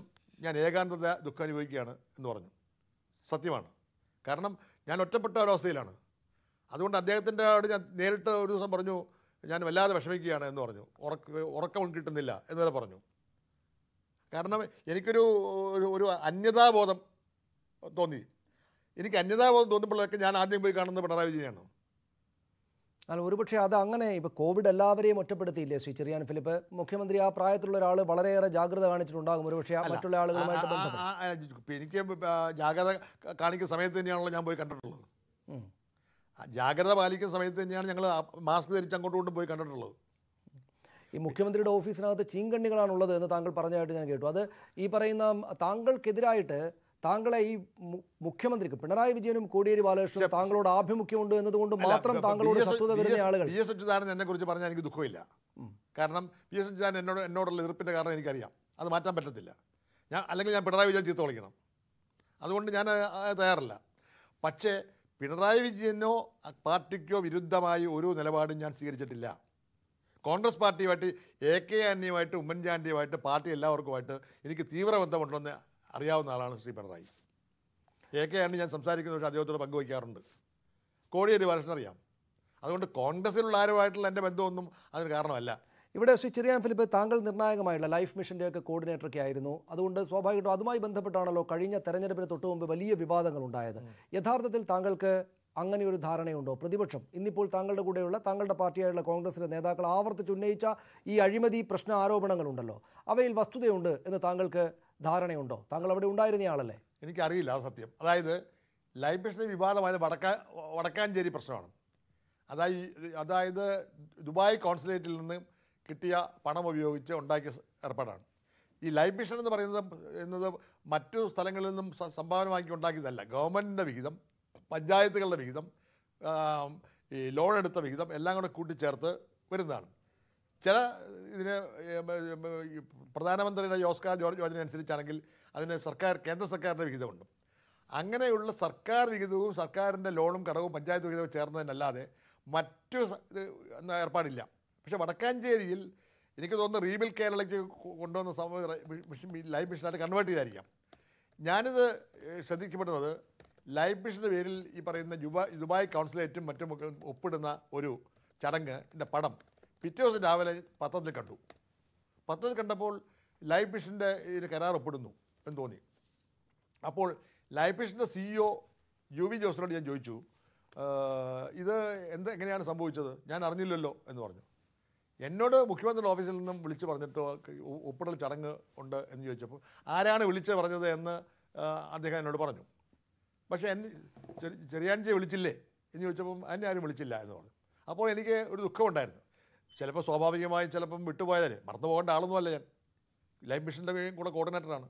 ഞാൻ ഏകാന്തത ദുഃഖം അനുഭവിക്കുകയാണ് എന്ന് പറഞ്ഞു സത്യമാണ് കാരണം ഞാൻ ഒറ്റപ്പെട്ട ഒരവസ്ഥയിലാണ് അതുകൊണ്ട് അദ്ദേഹത്തിൻ്റെ അവിടെ ഞാൻ നേരിട്ട് ഒരു ദിവസം പറഞ്ഞു ഞാൻ വല്ലാതെ വിഷമിക്കുകയാണ് എന്ന് പറഞ്ഞു ഉറക്ക ഉറക്കം കിട്ടുന്നില്ല വരെ പറഞ്ഞു കാരണം എനിക്കൊരു ഒരു അന്യതാബോധം തോന്നി എനിക്ക് അന്യതാബോധം തോന്നുമ്പോഴൊക്കെ ഞാൻ ആദ്യം പോയി കാണുന്നത് പിണറായി വിജയനാണ് അല്ല ഒരുപക്ഷെ അത് അങ്ങനെ ഇപ്പോൾ കോവിഡ് എല്ലാവരെയും ഒറ്റപ്പെടുത്തിയില്ലേ ശ്രീ ചെറിയാൻ ഫിലിപ്പ് മുഖ്യമന്ത്രി ആ പ്രായത്തിലുള്ള ഒരാൾ വളരെയേറെ ജാഗ്രത കാണിച്ചിട്ടുണ്ടാകും ഒരുപക്ഷെ മറ്റുള്ള ആളുകളുമായിട്ട് ബന്ധപ്പെട്ട് എനിക്ക് ജാഗ്രത കാണിക്കുന്ന സമയത്ത് തന്നെയാണല്ലോ ഞാൻ പോയി കണ്ടിട്ടുള്ളത് ജാഗ്രത പാലിക്കുന്ന സമയത്ത് തന്നെയാണ് ഞങ്ങൾ മാസ്ക് ധരിച്ച് അങ്ങോട്ടും കൊണ്ടും പോയി കണ്ടിട്ടുള്ളത് ഈ മുഖ്യമന്ത്രിയുടെ ഓഫീസിനകത്ത് ചീങ്കണ്ണികളാണുള്ളത് എന്ന് താങ്കൾ പറഞ്ഞതായിട്ട് ഞാൻ കേട്ടു അത് ഈ പറയുന്ന താങ്കൾക്കെതിരായിട്ട് താങ്കളെ ഈ മുഖ്യമന്ത്രിക്ക് പിണറായി വിജയനും കോടിയേരി ബാലകൃഷ്ണനും താങ്കളോട് ആഭിമുഖ്യമുണ്ട് എന്നതുകൊണ്ട് മാത്രം താങ്കളോട് ശത്രുത വരുന്ന ആളുകൾ പി എസ് അച്യുതാനന്ദൻ എന്നെ കുറിച്ച് പറഞ്ഞാൽ എനിക്ക് ദുഃഖമില്ല കാരണം പി എസ് അച്യുതാനന്ദൻ എന്നോട് എന്നോടുള്ള എതിർപ്പിന്റെ കാരണം എനിക്കറിയാം അത് മാറ്റാൻ പറ്റത്തില്ല ഞാൻ അല്ലെങ്കിൽ ഞാൻ പിണറായി വിജയൻ ചീത്ത വിളിക്കണം അതുകൊണ്ട് ഞാൻ തയ്യാറല്ല പക്ഷേ പിണറായി വിജയനോ പാർട്ടിക്കോ വിരുദ്ധമായി ഒരു നിലപാടും ഞാൻ സ്വീകരിച്ചിട്ടില്ല കോൺഗ്രസ് പാർട്ടിയുമായിട്ട് എ കെ ആന്റണിയുമായിട്ട് ഉമ്മൻചാണ്ടിയുമായിട്ട് പാർട്ടി എല്ലാവർക്കുമായിട്ട് എനിക്ക് തീവ്ര ബന്ധമുണ്ടെന്ന് അറിയാവുന്ന ആളാണ് ശ്രീ പിണറായി എ കെ ആന്റണി ഞാൻ സംസാരിക്കുന്നത് പക്ഷേ അദ്ദേഹത്തോട് പങ്കുവയ്ക്കാറുണ്ട് കോടിയേരി ബാലകൃഷ്ണൻ അറിയാം അതുകൊണ്ട് കോൺഗ്രസ്സിലുള്ള ആരുമായിട്ടുള്ള എൻ്റെ ബന്ധമൊന്നും അതിന് കാരണമല്ല ഇവിടെ ശ്രീ ചെറിയാൻ ഫിലിപ്പ് താങ്കൾ നിർണായകമായുള്ള ലൈഫ് മിഷൻ്റെയൊക്കെ കോർഡിനേറ്ററൊക്കെ ആയിരുന്നു അതുകൊണ്ട് സ്വാഭാവികമായിട്ടും അതുമായി ബന്ധപ്പെട്ടാണല്ലോ കഴിഞ്ഞ തെരഞ്ഞെടുപ്പിന് തൊട്ട് മുമ്പ് വലിയ വിവാദങ്ങൾ ഉണ്ടായത് യഥാർത്ഥത്തിൽ താങ്കൾക്ക് അങ്ങനെ ഒരു ധാരണയുണ്ടോ പ്രതിപക്ഷം ഇന്നിപ്പോൾ താങ്കളുടെ കൂടെയുള്ള താങ്കളുടെ പാർട്ടിയായുള്ള കോൺഗ്രസിലെ നേതാക്കൾ ആവർത്തിച്ച് ഉന്നയിച്ച ഈ അഴിമതി പ്രശ്ന ആരോപണങ്ങളുണ്ടല്ലോ അവയിൽ വസ്തുതയുണ്ട് എന്ന് താങ്കൾക്ക് ധാരണയുണ്ടോ താങ്കൾ അവിടെ ഉണ്ടായിരുന്ന ആളല്ലേ എനിക്കറിയില്ല ആ സത്യം അതായത് ലൈഫ് മിഷന് വിവാദമായത് വടക്കാ വടക്കാഞ്ചേരി പ്രശ്നമാണ് അതായത് അതായത് ദുബായ് കോൺസുലേറ്റിൽ നിന്ന് കിട്ടിയ പണം ഉപയോഗിച്ച് ഉണ്ടാക്കിയ ഏർപ്പാടാണ് ഈ ലൈഫ് മിഷൻ എന്ന് പറയുന്നത് എന്നത് മറ്റു സ്ഥലങ്ങളിൽ നിന്നും സംഭാവന വാങ്ങി ഉണ്ടാക്കിയതല്ല ഗവൺമെൻറ്റിൻ്റെ വിഹിതം പഞ്ചായത്തുകളുടെ വിഹിതം ഈ ലോൺ എടുത്ത വിഹിതം എല്ലാം കൂടെ കൂട്ടിച്ചേർത്ത് വരുന്നതാണ് ചില ഇതിന് പ്രധാനമന്ത്രിയുടെ യോസ്കാർ യോജന അനുസരിച്ചാണെങ്കിൽ അതിന് സർക്കാർ കേന്ദ്ര സർക്കാരിൻ്റെ വിഹിതമുണ്ട് അങ്ങനെയുള്ള സർക്കാർ വിഹിതവും സർക്കാരിൻ്റെ ലോണും കടവും പഞ്ചായത്ത് വിഹിതവും ചേർന്നതിനല്ലാതെ മറ്റു ഏർപ്പാടില്ല പക്ഷേ വടക്കാഞ്ചേരിയിൽ എനിക്ക് തോന്നുന്നു റീബിൽ കേരളയ്ക്ക് കൊണ്ടുവന്ന സംഭവം ലൈഫ് മിഷനായിട്ട് കൺവേർട്ട് ചെയ്തായിരിക്കാം ഞാനിത് ശ്രദ്ധിക്കപ്പെടുന്നത് ലൈഫ് മിഷൻ്റെ പേരിൽ ഈ പറയുന്ന ദുബായ് ദുബായ് കൗൺസിലേറ്റും മറ്റും ഒപ്പിടുന്ന ഒരു ചടങ്ങ് എൻ്റെ പടം പിറ്റേ ദിവസം രാവിലെ പത്രത്തിൽ കണ്ടു പത്രത്തിൽ കണ്ടപ്പോൾ ലൈഫ് മിഷൻ്റെ ഒരു കരാർ ഒപ്പിടുന്നു എന്ന് തോന്നി അപ്പോൾ ലൈഫ് മിഷൻ്റെ സിഇഒ യു e വി ജോസിനോട് ഞാൻ ചോദിച്ചു ഇത് എന്ത് എങ്ങനെയാണ് സംഭവിച്ചത് ഞാൻ അറിഞ്ഞില്ലല്ലോ എന്ന് പറഞ്ഞു എന്നോട് മുഖ്യമന്ത്രിയുടെ ഓഫീസിൽ നിന്നും വിളിച്ച് പറഞ്ഞിട്ട് ഒപ്പിടൽ ചടങ്ങ് ഉണ്ട് എന്ന് ചോദിച്ചപ്പോൾ ആരാണ് വിളിച്ച് പറഞ്ഞത് എന്ന് അദ്ദേഹം എന്നോട് പറഞ്ഞു പക്ഷേ എന്നെ ചെറിയാൻജിയെ വിളിച്ചില്ലേ എന്ന് ചോദിച്ചപ്പം എന്നെ ആരും വിളിച്ചില്ല എന്ന് പറഞ്ഞു അപ്പോൾ എനിക്ക് ഒരു ദുഃഖമുണ്ടായിരുന്നു ചിലപ്പോൾ സ്വാഭാവികമായും ചിലപ്പം വിട്ടുപോയാലേ മറന്നു പോകേണ്ട ആളൊന്നുമല്ല ഞാൻ ലൈഫ് മിഷൻ്റെ കൂടെ കോർഡിനേറ്ററാണ്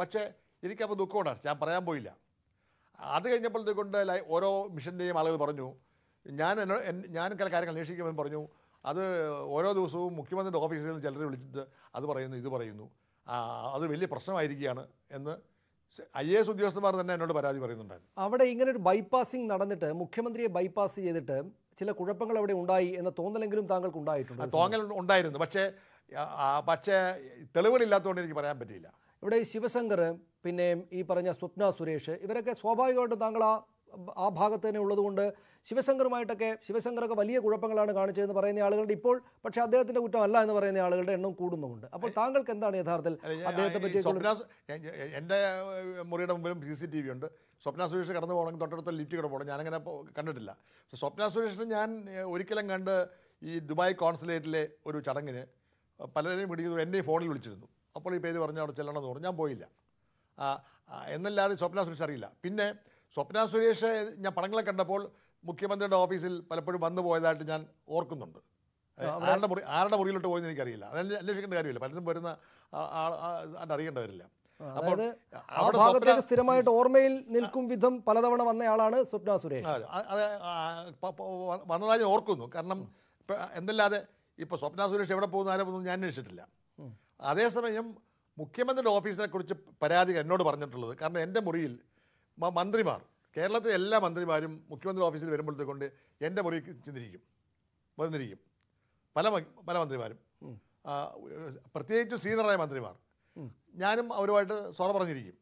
പക്ഷേ എനിക്കപ്പോൾ ദുഃഖമുണ്ടായിരുന്നു ഞാൻ പറയാൻ പോയില്ല അത് കഴിഞ്ഞപ്പോഴത്തേക്കൊണ്ട് ലൈ ഓരോ മിഷൻ്റെയും ആളുകൾ പറഞ്ഞു ഞാൻ എന്നോട് ഞാൻ ചില കാര്യങ്ങൾ അന്വേഷിക്കുമെന്ന് പറഞ്ഞു അത് ഓരോ ദിവസവും മുഖ്യമന്ത്രിയുടെ ഓഫീസിൽ നിന്ന് ചിലർ വിളിച്ചിട്ട് അത് പറയുന്നു ഇത് പറയുന്നു അത് വലിയ പ്രശ്നമായിരിക്കുകയാണ് എന്ന് ഐ എസ് ഉദ്യോഗസ്ഥന്മാർ തന്നെ എന്നോട് പരാതി പറയുന്നുണ്ടായിരുന്നു അവിടെ ഇങ്ങനെ ഒരു ബൈപ്പാസിംഗ് നടന്നിട്ട് മുഖ്യമന്ത്രിയെ ബൈപ്പാസ് ചെയ്തിട്ട് ചില കുഴപ്പങ്ങൾ അവിടെ ഉണ്ടായി എന്ന തോന്നലെങ്കിലും താങ്കൾക്ക് ഉണ്ടായിട്ടുണ്ട് തോന്നൽ ഉണ്ടായിരുന്നു പക്ഷേ പക്ഷേ തെളിവുകളില്ലാത്തതുകൊണ്ട് എനിക്ക് പറയാൻ പറ്റിയില്ല ഇവിടെ ശിവശങ്കർ പിന്നെ ഈ പറഞ്ഞ സ്വപ്ന സുരേഷ് ഇവരൊക്കെ സ്വാഭാവികമായിട്ടും താങ്കൾ ആ ആ ഭാഗത്ത് തന്നെ ഉള്ളതുകൊണ്ട് ശിവശങ്കറുമായിട്ടൊക്കെ ശിവശങ്കറൊക്കെ വലിയ കുഴപ്പങ്ങളാണ് കാണിച്ചതെന്ന് പറയുന്ന ആളുകളുടെ ഇപ്പോൾ പക്ഷേ അദ്ദേഹത്തിന്റെ അല്ല എന്ന് പറയുന്ന ആളുകളുടെ എണ്ണം കൂടുന്നുമുണ്ട് അപ്പോൾ താങ്കൾക്ക് എന്താണ് യഥാർത്ഥത്തിൽ അദ്ദേഹത്തെ പറ്റി എൻ്റെ മുറിയുടെ മുമ്പിലും സി സി ടി വി ഉണ്ട് സ്വപ്ന സുരേഷ് കടന്നു പോകണമെങ്കിൽ തൊട്ടടുത്ത ലിഫ്റ്റ് കൂടെ പോകണം ഞാനങ്ങനെ കണ്ടിട്ടില്ല സ്വപ്ന സുരേഷിനെ ഞാൻ ഒരിക്കലും കണ്ട് ഈ ദുബായ് കോൺസുലേറ്റിലെ ഒരു ചടങ്ങിന് പലരെയും പിടിക്കുന്നു എന്നെ ഫോണിൽ വിളിച്ചിരുന്നു അപ്പോൾ ഈ പേര് പറഞ്ഞ അവിടെ ചെല്ലണമെന്ന് പറഞ്ഞു ഞാൻ പോയില്ല എന്നല്ലാതെ സ്വപ്ന സുരേഷ് അറിയില്ല പിന്നെ സ്വപ്ന സുരേഷ് ഞാൻ പടങ്ങളെ കണ്ടപ്പോൾ മുഖ്യമന്ത്രിയുടെ ഓഫീസിൽ പലപ്പോഴും വന്നു പോയതായിട്ട് ഞാൻ ഓർക്കുന്നുണ്ട് ആരുടെ മുറി ആരുടെ മുറിയിലോട്ട് പോയെന്ന് എനിക്കറിയില്ല അത് അന്വേഷിക്കേണ്ട കാര്യമില്ല പലരും വരുന്ന അതറിയേണ്ട വരില്ല സ്ഥിരമായിട്ട് ഓർമ്മയിൽ നിൽക്കും വിധം പലതവണ വന്നയാളാണ് സ്വപ്ന സുരേഷ് വന്നതായി ഓർക്കുന്നു കാരണം എന്തല്ലാതെ ഇപ്പൊ സ്വപ്ന സുരേഷ് എവിടെ പോകുന്ന ആരെ ഞാൻ അന്വേഷിച്ചിട്ടില്ല അതേസമയം മുഖ്യമന്ത്രിയുടെ ഓഫീസിനെ കുറിച്ച് പരാതി എന്നോട് പറഞ്ഞിട്ടുള്ളത് കാരണം എൻ്റെ മുറിയിൽ മന്ത്രിമാർ കേരളത്തിലെ എല്ലാ മന്ത്രിമാരും മുഖ്യമന്ത്രി ഓഫീസിൽ വരുമ്പോഴത്തേക്കൊണ്ട് എൻ്റെ മുറി ചിന്തിരിക്കും വന്നിരിക്കും പല പല മന്ത്രിമാരും പ്രത്യേകിച്ച് സീനിയറായ മന്ത്രിമാർ ഞാനും അവരുമായിട്ട് സോറ പറഞ്ഞിരിക്കും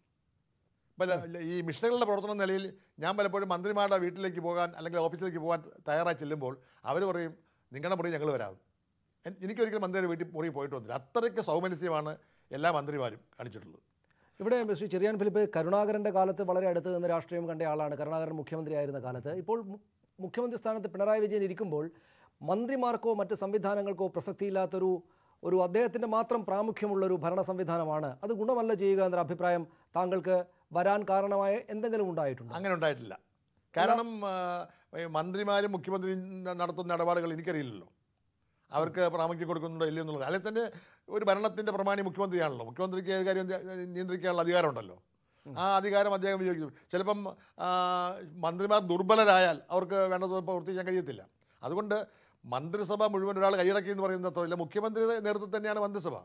പല ഈ മിഷനുകളുടെ പ്രവർത്തന നിലയിൽ ഞാൻ പലപ്പോഴും മന്ത്രിമാരുടെ വീട്ടിലേക്ക് പോകാൻ അല്ലെങ്കിൽ ഓഫീസിലേക്ക് പോകാൻ തയ്യാറായി ചെല്ലുമ്പോൾ അവർ പറയും നിങ്ങളുടെ മുറി ഞങ്ങൾ വരാം എനിക്കൊരിക്കലും മന്ത്രിയുടെ വീട്ടിൽ മുറി പോയിട്ട് വന്നില്ല അത്രയ്ക്ക് സൗമനസ്യമാണ് എല്ലാ മന്ത്രിമാരും കാണിച്ചിട്ടുള്ളത് ഇവിടെ ശ്രീ ചെറിയാൻ ഫിലിപ്പ് കരുണാകരൻ്റെ കാലത്ത് വളരെ അടുത്ത് നിന്ന് രാഷ്ട്രീയം കണ്ട ആളാണ് കരുണാകരൻ മുഖ്യമന്ത്രിയായിരുന്ന കാലത്ത് ഇപ്പോൾ മുഖ്യമന്ത്രി സ്ഥാനത്ത് പിണറായി വിജയൻ ഇരിക്കുമ്പോൾ മന്ത്രിമാർക്കോ മറ്റ് സംവിധാനങ്ങൾക്കോ പ്രസക്തിയില്ലാത്തൊരു ഒരു അദ്ദേഹത്തിൻ്റെ മാത്രം പ്രാമുഖ്യമുള്ളൊരു ഭരണ സംവിധാനമാണ് അത് ഗുണമല്ല ചെയ്യുക എന്നൊരു അഭിപ്രായം താങ്കൾക്ക് വരാൻ കാരണമായ എന്തെങ്കിലും ഉണ്ടായിട്ടുണ്ടോ അങ്ങനെ ഉണ്ടായിട്ടില്ല കാരണം മന്ത്രിമാരും മുഖ്യമന്ത്രിയും നടത്തുന്ന ഇടപാടുകൾ എനിക്കറിയില്ലല്ലോ അവർക്ക് പ്രാമുഖ്യം കൊടുക്കുന്നുണ്ടോ ഇല്ലയോ എന്നുള്ളത് അല്ലെങ്കിൽ തന്നെ ഒരു ഭരണത്തിൻ്റെ പ്രമാണി മുഖ്യമന്ത്രിയാണല്ലോ മുഖ്യമന്ത്രിക്ക് ഏത് കാര്യം നിയന്ത്രിക്കാനുള്ള അധികാരമുണ്ടല്ലോ ആ അധികാരം അദ്ദേഹം ഉപയോഗിക്കും ചിലപ്പം മന്ത്രിമാർ ദുർബലരായാൽ അവർക്ക് വേണ്ടത് പ്രവർത്തിക്കാൻ കഴിയത്തില്ല അതുകൊണ്ട് മന്ത്രിസഭ മുഴുവൻ ഒരാൾ കൈയടക്കി എന്ന് പറയുന്നത് ഇല്ല മുഖ്യമന്ത്രിയുടെ നേതൃത്വം തന്നെയാണ് മന്ത്രിസഭ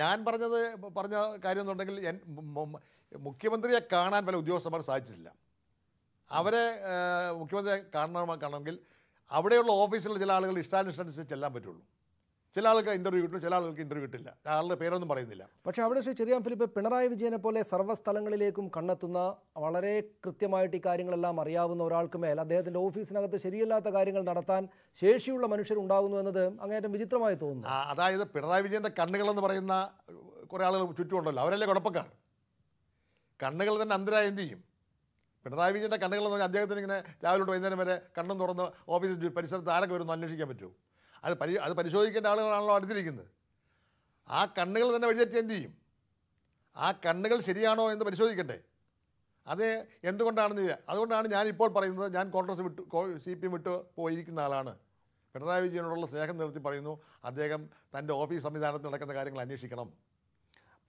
ഞാൻ പറഞ്ഞത് പറഞ്ഞ കാര്യം എന്നുണ്ടെങ്കിൽ മുഖ്യമന്ത്രിയെ കാണാൻ പല ഉദ്യോഗസ്ഥന്മാർ സാധിച്ചിട്ടില്ല അവരെ മുഖ്യമന്ത്രിയെ കാണണമെങ്കിൽ അവിടെയുള്ള ഓഫീസിലുള്ള ചില ആളുകൾ ഇഷ്ടാനിഷ്ടനുസരിച്ച് ചെല്ലാൻ പറ്റുള്ളൂ ചില ആൾക്ക് ഇന്റർവ്യൂ കിട്ടും ചില ആളുകൾക്ക് ഇന്റർവ്യൂ കിട്ടില്ല ആളുടെ പേരൊന്നും പറയുന്നില്ല പക്ഷേ അവിടെ ശ്രീ ഫിലിപ്പ് പിണറായി വിജയനെ പോലെ സർവ്വസ്ഥലങ്ങളിലേക്കും കണ്ടെത്തുന്ന വളരെ കൃത്യമായിട്ട് ഈ കാര്യങ്ങളെല്ലാം അറിയാവുന്ന ഒരാൾക്ക് മേൽ അദ്ദേഹത്തിന്റെ ഓഫീസിനകത്ത് ശരിയല്ലാത്ത കാര്യങ്ങൾ നടത്താൻ ശേഷിയുള്ള മനുഷ്യരുണ്ടാകുന്നു എന്നത് അങ്ങേറ്റം വിചിത്രമായി തോന്നുന്നു അതായത് പിണറായി വിജയന്റെ കണ്ണുകളെന്ന് പറയുന്ന കുറേ ആളുകൾ ചുറ്റുമുണ്ടല്ലോ അവരല്ലേ കുഴപ്പക്കാർ കണ്ണുകൾ തന്നെ അന്തരായ എന്ത് ചെയ്യും പിണറായി വിജയൻ്റെ എന്ന് പറഞ്ഞാൽ അദ്ദേഹത്തിന് ഇങ്ങനെ രാവിലെ തൊട്ട് വൈകുന്നേരം വരെ കണ്ണും തുറന്ന് ഓഫീസിൽ പരിസരത്ത് ആരൊക്കെ വരുന്നു അന്വേഷിക്കാൻ പറ്റൂ അത് പരി അത് പരിശോധിക്കേണ്ട ആളുകളാണല്ലോ അടുത്തിരിക്കുന്നത് ആ കണ്ണുകൾ തന്നെ വഴിതെറ്റി എന്ത് ചെയ്യും ആ കണ്ണുകൾ ശരിയാണോ എന്ന് പരിശോധിക്കട്ടെ അത് എന്തുകൊണ്ടാണെന്ന് അതുകൊണ്ടാണ് ഞാൻ ഇപ്പോൾ പറയുന്നത് ഞാൻ കോൺഗ്രസ് വിട്ട് സി പി എം വിട്ട് പോയിരിക്കുന്ന ആളാണ് പിണറായി വിജയനോടുള്ള സ്നേഹം നിർത്തി പറയുന്നു അദ്ദേഹം തൻ്റെ ഓഫീസ് സംവിധാനത്തിൽ നടക്കുന്ന കാര്യങ്ങൾ അന്വേഷിക്കണം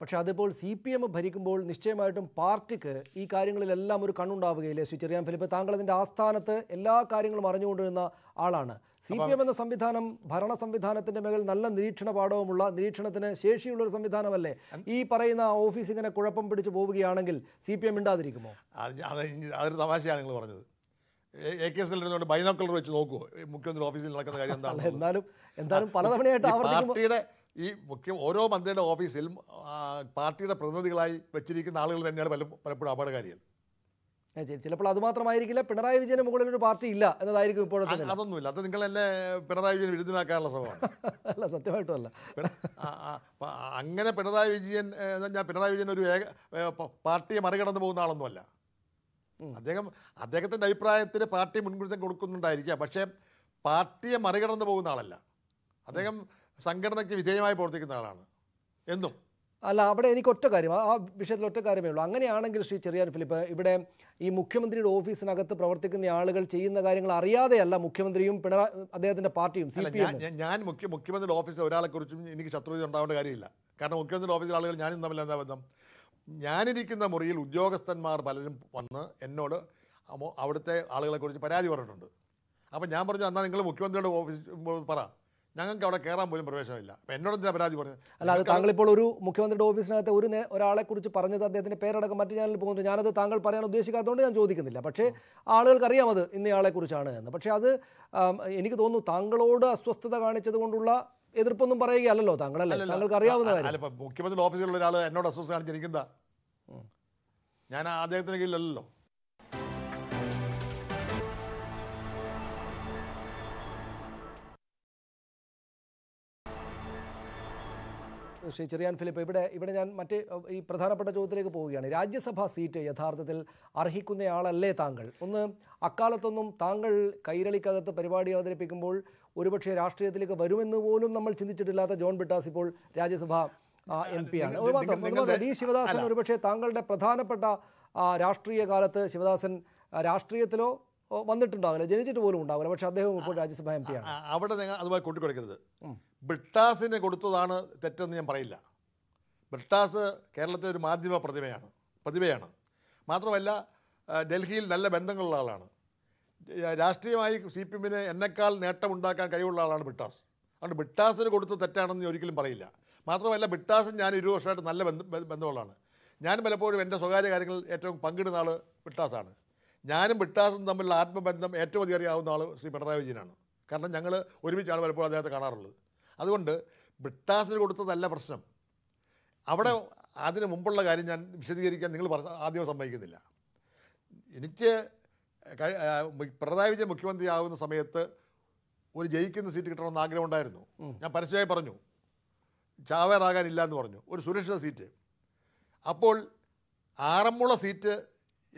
പക്ഷെ അതിപ്പോൾ സി പി എം ഭരിക്കുമ്പോൾ നിശ്ചയമായിട്ടും പാർട്ടിക്ക് ഈ കാര്യങ്ങളിലെല്ലാം ഒരു കണ്ണുണ്ടാവുകയില്ലേ ശ്രീ ചെറിയാൻ ഫിലിപ്പ് താങ്കൾ അതിൻ്റെ ആസ്ഥാനത്ത് എല്ലാ കാര്യങ്ങളും അറിഞ്ഞുകൊണ്ടിരുന്ന ആളാണ് സി പി എം എന്ന സംവിധാനം ഭരണ സംവിധാനത്തിൻ്റെ മേൽ നല്ല നിരീക്ഷണ പാഠവുമുള്ള നിരീക്ഷണത്തിന് ശേഷിയുള്ള ഒരു സംവിധാനമല്ലേ ഈ പറയുന്ന ഓഫീസ് ഇങ്ങനെ കുഴപ്പം പിടിച്ചു പോവുകയാണെങ്കിൽ സി പി എം ഇണ്ടാതിരിക്കുമോ അതൊരു തമാശയാണ് നിങ്ങൾ പറഞ്ഞത് എ കെ ഇരുന്നുകൊണ്ട് ബൈനോക്കുലർ വെച്ച് നോക്കുമോ മുഖ്യമന്ത്രി ഓഫീസിൽ നടക്കുന്ന കാര്യം എന്താണ് എന്നാലും എന്തായാലും പലതവണയായിട്ട് ആവർത്തിക്കുമ്പോൾ ഈ മുഖ്യ ഓരോ മന്ത്രിയുടെ ഓഫീസിൽ പാർട്ടിയുടെ പ്രതിനിധികളായി വെച്ചിരിക്കുന്ന ആളുകൾ തന്നെയാണ് പല പലപ്പോഴും അപകടകാരികൾ ചിലപ്പോൾ അത് മാത്രമായിരിക്കില്ല പിണറായി വിജയന് മുകളിൽ ഒരു പാർട്ടി ഇല്ല എന്നതായിരിക്കും ഇപ്പോഴത്തെ അതൊന്നുമില്ല അത് നിങ്ങൾ തന്നെ പിണറായി വിജയൻ വിരുദ്ധനാക്കാനുള്ള ശ്രമമാണ് അല്ല സത്യമായിട്ടും അല്ല അങ്ങനെ പിണറായി വിജയൻ ഞാൻ പിണറായി വിജയൻ ഒരു ഏക പാർട്ടിയെ മറികടന്നു പോകുന്ന ആളൊന്നുമല്ല അദ്ദേഹം അദ്ദേഹത്തിൻ്റെ അഭിപ്രായത്തിന് പാർട്ടി മുൻകൂട്ടം കൊടുക്കുന്നുണ്ടായിരിക്കുക പക്ഷേ പാർട്ടിയെ മറികടന്നു പോകുന്ന ആളല്ല അദ്ദേഹം സംഘടനയ്ക്ക് വിധേയമായി പ്രവർത്തിക്കുന്ന ആളാണ് എന്നും അല്ല അവിടെ എനിക്ക് ഒറ്റ കാര്യം ആ വിഷയത്തിൽ ഒറ്റ കാര്യമേ ഉള്ളൂ അങ്ങനെയാണെങ്കിൽ ശ്രീ ചെറിയാൻ ഫിലിപ്പ് ഇവിടെ ഈ മുഖ്യമന്ത്രിയുടെ ഓഫീസിനകത്ത് പ്രവർത്തിക്കുന്ന ആളുകൾ ചെയ്യുന്ന കാര്യങ്ങൾ അറിയാതെയല്ല മുഖ്യമന്ത്രിയും പിണറായി അദ്ദേഹത്തിന്റെ പാർട്ടിയും ഞാൻ മുഖ്യമന്ത്രിയുടെ ഓഫീസിൽ ഒരാളെ കുറിച്ചും എനിക്ക് ശത്രുത ഉണ്ടാവേണ്ട കാര്യമില്ല കാരണം മുഖ്യമന്ത്രിയുടെ ഓഫീസിലെ ആളുകൾ ഞാനും തമ്മിൽ എന്താ ബന്ധം ഞാനിരിക്കുന്ന മുറിയിൽ ഉദ്യോഗസ്ഥന്മാർ പലരും വന്ന് എന്നോട് അവിടുത്തെ ആളുകളെക്കുറിച്ച് പരാതി പറഞ്ഞിട്ടുണ്ട് അപ്പോൾ ഞാൻ പറഞ്ഞു എന്നാൽ നിങ്ങൾ മുഖ്യമന്ത്രിയുടെ ഓഫീസ് പറ ഞങ്ങൾക്ക് അവിടെ കയറാൻ പോലും പ്രവേശനമില്ല അപ്പം എന്നോട് എന്താ പരാതി പറഞ്ഞത് അല്ല അത് താങ്കൾ ഇപ്പോൾ ഒരു മുഖ്യമന്ത്രിയുടെ ഓഫീസിനകത്ത് ഒരു ഒരാളെ കുറിച്ച് പറഞ്ഞത് അദ്ദേഹത്തിൻ്റെ പേരടക്കം മറ്റു ചാനലിൽ പോകുന്നുണ്ട് ഞാനത് താങ്കൾ പറയാൻ ഉദ്ദേശിക്കാത്തതുകൊണ്ട് ഞാൻ ചോദിക്കുന്നില്ല പക്ഷേ ആളുകൾക്ക് അറിയാം അത് ഇന്നയാളെ കുറിച്ചാണ് എന്ന് പക്ഷേ അത് എനിക്ക് തോന്നുന്നു താങ്കളോട് അസ്വസ്ഥത കാണിച്ചത് കൊണ്ടുള്ള എതിർപ്പൊന്നും പറയുകയല്ലോ താങ്കളല്ലേ താങ്കൾക്ക് അറിയാവുന്ന കാര്യം മുഖ്യമന്ത്രി ഓഫീസിലുള്ള ഒരാൾ എന്നോട് അസ്വസ്ഥ കാണിച്ചിരിക്കുന്ന ഞാൻ അദ്ദേഹത്തിന് കീഴിലല്ലോ ശ്രീ ചെറിയാൻ ഫിലിപ്പ് ഇവിടെ ഇവിടെ ഞാൻ മറ്റ് ഈ പ്രധാനപ്പെട്ട ചോദ്യത്തിലേക്ക് പോവുകയാണ് രാജ്യസഭാ സീറ്റ് യഥാർത്ഥത്തിൽ അർഹിക്കുന്നയാളല്ലേ താങ്കൾ ഒന്ന് അക്കാലത്തൊന്നും താങ്കൾ കൈരളിക്കകത്ത് പരിപാടി അവതരിപ്പിക്കുമ്പോൾ ഒരുപക്ഷെ രാഷ്ട്രീയത്തിലേക്ക് വരുമെന്ന് പോലും നമ്മൾ ചിന്തിച്ചിട്ടില്ലാത്ത ജോൺ ബിട്ടാസ് ഇപ്പോൾ രാജ്യസഭ എം പി ആണ് ഒരു മാത്രം ശിവദാസൻ ഒരുപക്ഷെ താങ്കളുടെ പ്രധാനപ്പെട്ട രാഷ്ട്രീയ കാലത്ത് ശിവദാസൻ രാഷ്ട്രീയത്തിലോ വന്നിട്ടുണ്ടാവില്ല ജനിച്ചിട്ട് പോലും ഉണ്ടാവില്ല പക്ഷെ അദ്ദേഹം ഇപ്പോൾ രാജ്യസഭാ എം പി ആണ് അവിടെ അതുമായി കൂട്ടിക്കൊടുക്കരുത് ബ്രിട്ടാസിന് കൊടുത്തതാണ് തെറ്റെന്ന് ഞാൻ പറയില്ല ബ്രിട്ടാസ് കേരളത്തിലെ ഒരു മാധ്യമ പ്രതിമയാണ് പ്രതിഭയാണ് മാത്രമല്ല ഡൽഹിയിൽ നല്ല ബന്ധങ്ങളുള്ള ആളാണ് രാഷ്ട്രീയമായി സി പി എമ്മിന് എന്നെക്കാൾ നേട്ടമുണ്ടാക്കാൻ കഴിവുള്ള ആളാണ് ബ്രിട്ടാസ് അതുകൊണ്ട് ബ്രിട്ടാസിന് കൊടുത്ത തെറ്റാണെന്ന് ഒരിക്കലും പറയില്ല മാത്രമല്ല ബ്രിട്ടാസും ഞാൻ ഇരു വർഷമായിട്ട് നല്ല ബന്ധമുള്ളതാണ് ഞാൻ പലപ്പോഴും എൻ്റെ സ്വകാര്യ കാര്യങ്ങൾ ഏറ്റവും പങ്കിടുന്ന ആൾ ബ്രിട്ടാസാണ് ഞാനും ബ്രിട്ടാസും തമ്മിലുള്ള ആത്മബന്ധം ഏറ്റവും അധികം അറിയാവുന്ന ആൾ ശ്രീ പിണറായി വിജയനാണ് കാരണം ഞങ്ങൾ ഒരുമിച്ചാണ് പലപ്പോഴും അദ്ദേഹത്തെ കാണാറുള്ളത് അതുകൊണ്ട് ബ്രിട്ടാസിന് കൊടുത്തതല്ല പ്രശ്നം അവിടെ അതിന് മുമ്പുള്ള കാര്യം ഞാൻ വിശദീകരിക്കാൻ നിങ്ങൾ ആദ്യം സമ്മതിക്കുന്നില്ല എനിക്ക് പിണറായി വിജയൻ മുഖ്യമന്ത്രിയാവുന്ന സമയത്ത് ഒരു ജയിക്കുന്ന സീറ്റ് കിട്ടണമെന്ന് ആഗ്രഹമുണ്ടായിരുന്നു ഞാൻ പരസ്യമായി പറഞ്ഞു ചാവേറാകാനില്ല എന്ന് പറഞ്ഞു ഒരു സുരക്ഷിത സീറ്റ് അപ്പോൾ ആറന്മുള സീറ്റ്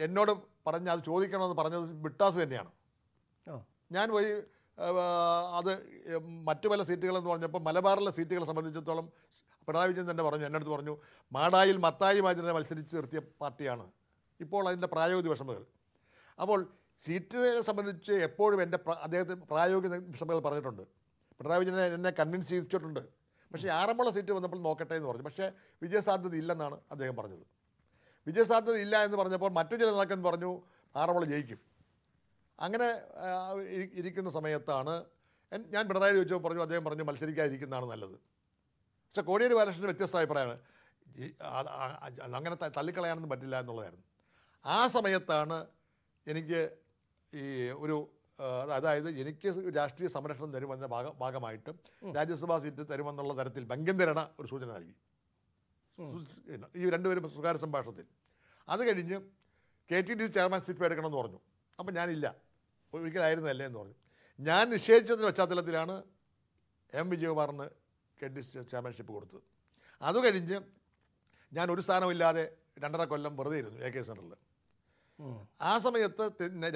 എന്നോട് പറഞ്ഞ് അത് ചോദിക്കണമെന്ന് പറഞ്ഞത് ബിട്ടാസ് തന്നെയാണ് ഞാൻ പോയി അത് മറ്റു പല സീറ്റുകളെന്ന് പറഞ്ഞപ്പോൾ മലബാറിലെ സീറ്റുകളെ സംബന്ധിച്ചിടത്തോളം പിണറായി വിജയൻ തന്നെ പറഞ്ഞു എൻ്റെ അടുത്ത് പറഞ്ഞു മാടായിൽ മത്തായി മാജിനെ മത്സരിച്ച് നിർത്തിയ പാർട്ടിയാണ് ഇപ്പോൾ അതിൻ്റെ പ്രായോഗിക വിഷമതകൾ അപ്പോൾ സീറ്റുകളെ സംബന്ധിച്ച് എപ്പോഴും എൻ്റെ അദ്ദേഹത്തിന് പ്രായോഗിക വിഷമതകൾ പറഞ്ഞിട്ടുണ്ട് പിണറായി വിജയനെ എന്നെ കൺവിൻസ് ചെയ്തിട്ടുണ്ട് പക്ഷേ ആറന്മുള സീറ്റ് വന്നപ്പോൾ നോക്കട്ടെ എന്ന് പറഞ്ഞു പക്ഷേ വിജയസാധ്യത ഇല്ലെന്നാണ് അദ്ദേഹം പറഞ്ഞത് വിജയസാധ്യത ഇല്ല എന്ന് പറഞ്ഞപ്പോൾ മറ്റു ചില നേതാക്കൻ പറഞ്ഞു ആറന്മുള ജയിക്കും അങ്ങനെ ഇരിക്കുന്ന സമയത്താണ് ഞാൻ പിണറായി ചോദിച്ചു പറഞ്ഞു അദ്ദേഹം പറഞ്ഞു മത്സരിക്കാതിരിക്കുന്നതാണ് നല്ലത് പക്ഷേ കോടിയേരി ബാലകൃഷ്ണൻ വ്യത്യസ്ത അഭിപ്രായമാണ് അങ്ങനെ തള്ളിക്കളയാനൊന്നും പറ്റില്ല എന്നുള്ളതായിരുന്നു ആ സമയത്താണ് എനിക്ക് ഈ ഒരു അതായത് എനിക്ക് രാഷ്ട്രീയ സംരക്ഷണം തരുമെന്ന ഭാഗ ഭാഗമായിട്ട് രാജ്യസഭാ സീറ്റ് തരുമെന്നുള്ള തരത്തിൽ ബംഗന്ധരണ ഒരു സൂചന നൽകി ഈ രണ്ടുപേരും സ്വകാര്യ സംഭാഷണത്തിൽ അത് കഴിഞ്ഞ് K T D C chairman seat എടുക്കണമെന്ന് പറഞ്ഞു അപ്പം ഞാനില്ല ഒരിക്കലായിരുന്നല്ലേ എന്ന് പറഞ്ഞു ഞാൻ നിഷേധിച്ചതിൻ്റെ പശ്ചാത്തലത്തിലാണ് എം വിജയകുമാറിന് കെ ഡി ചാമ്പ്യൻഷിപ്പ് കൊടുത്തത് അത് കഴിഞ്ഞ് ഞാൻ ഒരു സ്ഥാനമില്ലാതെ രണ്ടര കൊല്ലം വെറുതെ ഇരുന്നു എ കെ സെൻറ്ററിൽ ആ സമയത്ത്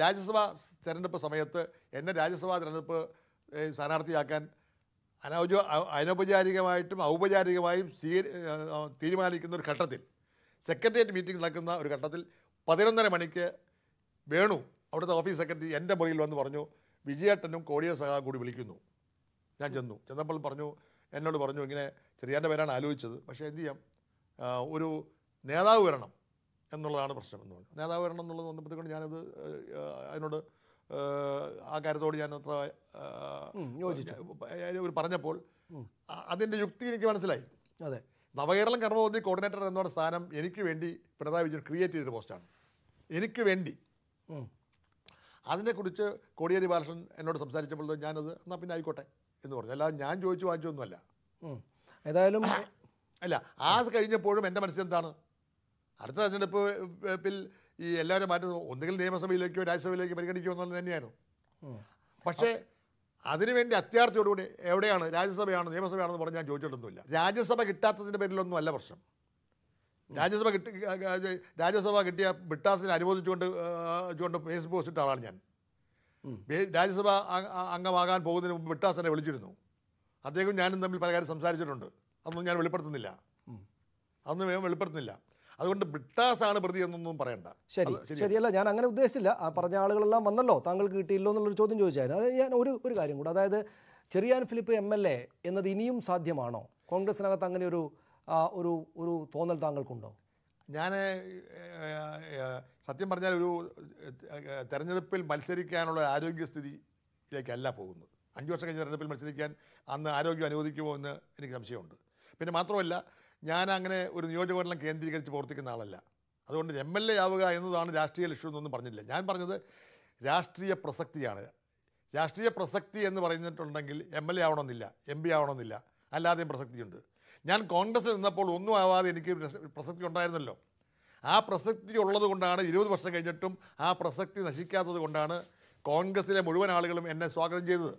രാജ്യസഭാ തിരഞ്ഞെടുപ്പ് സമയത്ത് എന്നെ രാജ്യസഭാ തിരഞ്ഞെടുപ്പ് സ്ഥാനാർത്ഥിയാക്കാൻ അനൗച അനൗപചാരികമായിട്ടും ഔപചാരികമായും സ്വീകരി തീരുമാനിക്കുന്ന ഒരു ഘട്ടത്തിൽ സെക്രട്ടേറിയറ്റ് മീറ്റിംഗ് നടക്കുന്ന ഒരു ഘട്ടത്തിൽ പതിനൊന്നര മണിക്ക് വേണു അവിടുത്തെ ഓഫീസ് സെക്രട്ടറി എൻ്റെ മുറിയിൽ വന്ന് പറഞ്ഞു വിജയേട്ടനും കോടിയ സഹാ കൂടി വിളിക്കുന്നു ഞാൻ ചെന്നു ചെന്നപ്പോൾ പറഞ്ഞു എന്നോട് പറഞ്ഞു ഇങ്ങനെ ചെറിയാൻ്റെ പേരാണ് ആലോചിച്ചത് പക്ഷേ എന്തു ചെയ്യാം ഒരു നേതാവ് വരണം എന്നുള്ളതാണ് പ്രശ്നം എന്ന് പറഞ്ഞു നേതാവ് വരണം എന്നുള്ളത് വന്നപ്പോഴത്തേക്കൊണ്ട് ഞാനത് അതിനോട് ആ കാര്യത്തോട് ഞാൻ അത്ര ഒരു പറഞ്ഞപ്പോൾ അതിൻ്റെ യുക്തി എനിക്ക് മനസ്സിലായി അതെ നവകേരളം കർമ്മപദ്ധതി കോർഡിനേറ്റർ എന്നുള്ള സ്ഥാനം എനിക്ക് വേണ്ടി പിണറായി വിജയൻ ക്രിയേറ്റ് ചെയ്തൊരു പോസ്റ്റാണ് എനിക്ക് വേണ്ടി അതിനെക്കുറിച്ച് കോടിയേരി ബാലകൃഷ്ണൻ എന്നോട് സംസാരിച്ചപ്പോൾ ഞാനത് എന്നാൽ പിന്നെ ആയിക്കോട്ടെ എന്ന് പറഞ്ഞു അല്ലാതെ ഞാൻ ചോദിച്ചു വാങ്ങിച്ചൊന്നുമല്ല ഏതായാലും അല്ല ആ കഴിഞ്ഞപ്പോഴും എൻ്റെ മനസ്സിൽ എന്താണ് അടുത്ത തെരഞ്ഞെടുപ്പിൽ ഈ എല്ലാവരും മാറ്റി ഒന്നുകിൽ നിയമസഭയിലേക്കോ രാജ്യസഭയിലേക്കോ എന്നുള്ളത് തന്നെയാണ് പക്ഷേ അതിനുവേണ്ടി അത്യാർത്ഥിയോടുകൂടി എവിടെയാണ് രാജ്യസഭയാണ് നിയമസഭയാണെന്ന് പറഞ്ഞ് ഞാൻ ചോദിച്ചിട്ടൊന്നുമില്ല രാജ്യസഭ കിട്ടാത്തതിൻ്റെ പേരിലൊന്നും അല്ല പ്രശ്നം രാജ്യസഭ കിട്ടി രാജ്യസഭ കിട്ടിയ ബിട്ടാസിനെ അനുമോദിച്ചുകൊണ്ട് കൊണ്ട് ഫേസ്ബുക്ക് വെച്ചിട്ട ആളാണ് ഞാൻ രാജ്യസഭ അംഗമാകാൻ പോകുന്നതിന് മുമ്പ് ബിട്ടാസ് എന്നെ വിളിച്ചിരുന്നു അദ്ദേഹം ഞാനും തമ്മിൽ പല കാര്യം സംസാരിച്ചിട്ടുണ്ട് അതൊന്നും ഞാൻ വെളിപ്പെടുത്തുന്നില്ല അതൊന്നും വേഗം വെളിപ്പെടുത്തുന്നില്ല അതുകൊണ്ട് ബ്രിട്ടാസ് ആണ് പ്രതി എന്നൊന്നും പറയണ്ട ശരി ശരിയല്ല ഞാൻ അങ്ങനെ ഉദ്ദേശിച്ചില്ല ആ പറഞ്ഞ ആളുകളെല്ലാം വന്നല്ലോ താങ്കൾക്ക് കിട്ടിയില്ലോ എന്നുള്ളൊരു ചോദ്യം ചോദിച്ചായിരുന്നു അതായത് ഞാൻ ഒരു ഒരു കാര്യം കൂടെ അതായത് Cherian Philip M L A എന്നത് ഇനിയും സാധ്യമാണോ കോൺഗ്രസിനകത്ത് അങ്ങനെ ഒരു ഒരു ഒരു തോന്നൽ താങ്കൾക്കുണ്ടോ ഞാൻ സത്യം പറഞ്ഞാൽ ഒരു തെരഞ്ഞെടുപ്പിൽ മത്സരിക്കാനുള്ള ആരോഗ്യസ്ഥിതിയിലേക്കല്ല പോകുന്നത് അഞ്ച് വർഷം കഴിഞ്ഞ തെരഞ്ഞെടുപ്പിൽ മത്സരിക്കാൻ അന്ന് ആരോഗ്യം അനുവദിക്കുമോ എന്ന് എനിക്ക് സംശയമുണ്ട് പിന്നെ മാത്രമല്ല ഞാൻ അങ്ങനെ ഒരു നിയോജകമണ്ഡലം കേന്ദ്രീകരിച്ച് പ്രവർത്തിക്കുന്ന ആളല്ല അതുകൊണ്ട് എം എൽ എ ആവുക എന്നതാണ് രാഷ്ട്രീയ ലക്ഷ്യം എന്നൊന്നും പറഞ്ഞില്ല ഞാൻ പറഞ്ഞത് രാഷ്ട്രീയ പ്രസക്തിയാണ് രാഷ്ട്രീയ പ്രസക്തി എന്ന് പറഞ്ഞിട്ടുണ്ടെങ്കിൽ എം എൽ എ ആവണമെന്നില്ല എം പി ആവണമെന്നില്ല അല്ലാതെയും പ്രസക്തിയുണ്ട് ഞാൻ കോൺഗ്രസ്സിൽ നിന്നപ്പോൾ ഒന്നും ആവാതെ എനിക്ക് പ്രസക്തി ഉണ്ടായിരുന്നല്ലോ ആ പ്രസക്തി ഉള്ളത് കൊണ്ടാണ് ഇരുപത് വർഷം കഴിഞ്ഞിട്ടും ആ പ്രസക്തി നശിക്കാത്തത് കൊണ്ടാണ് കോൺഗ്രസ്സിലെ മുഴുവൻ ആളുകളും എന്നെ സ്വാഗതം ചെയ്തത്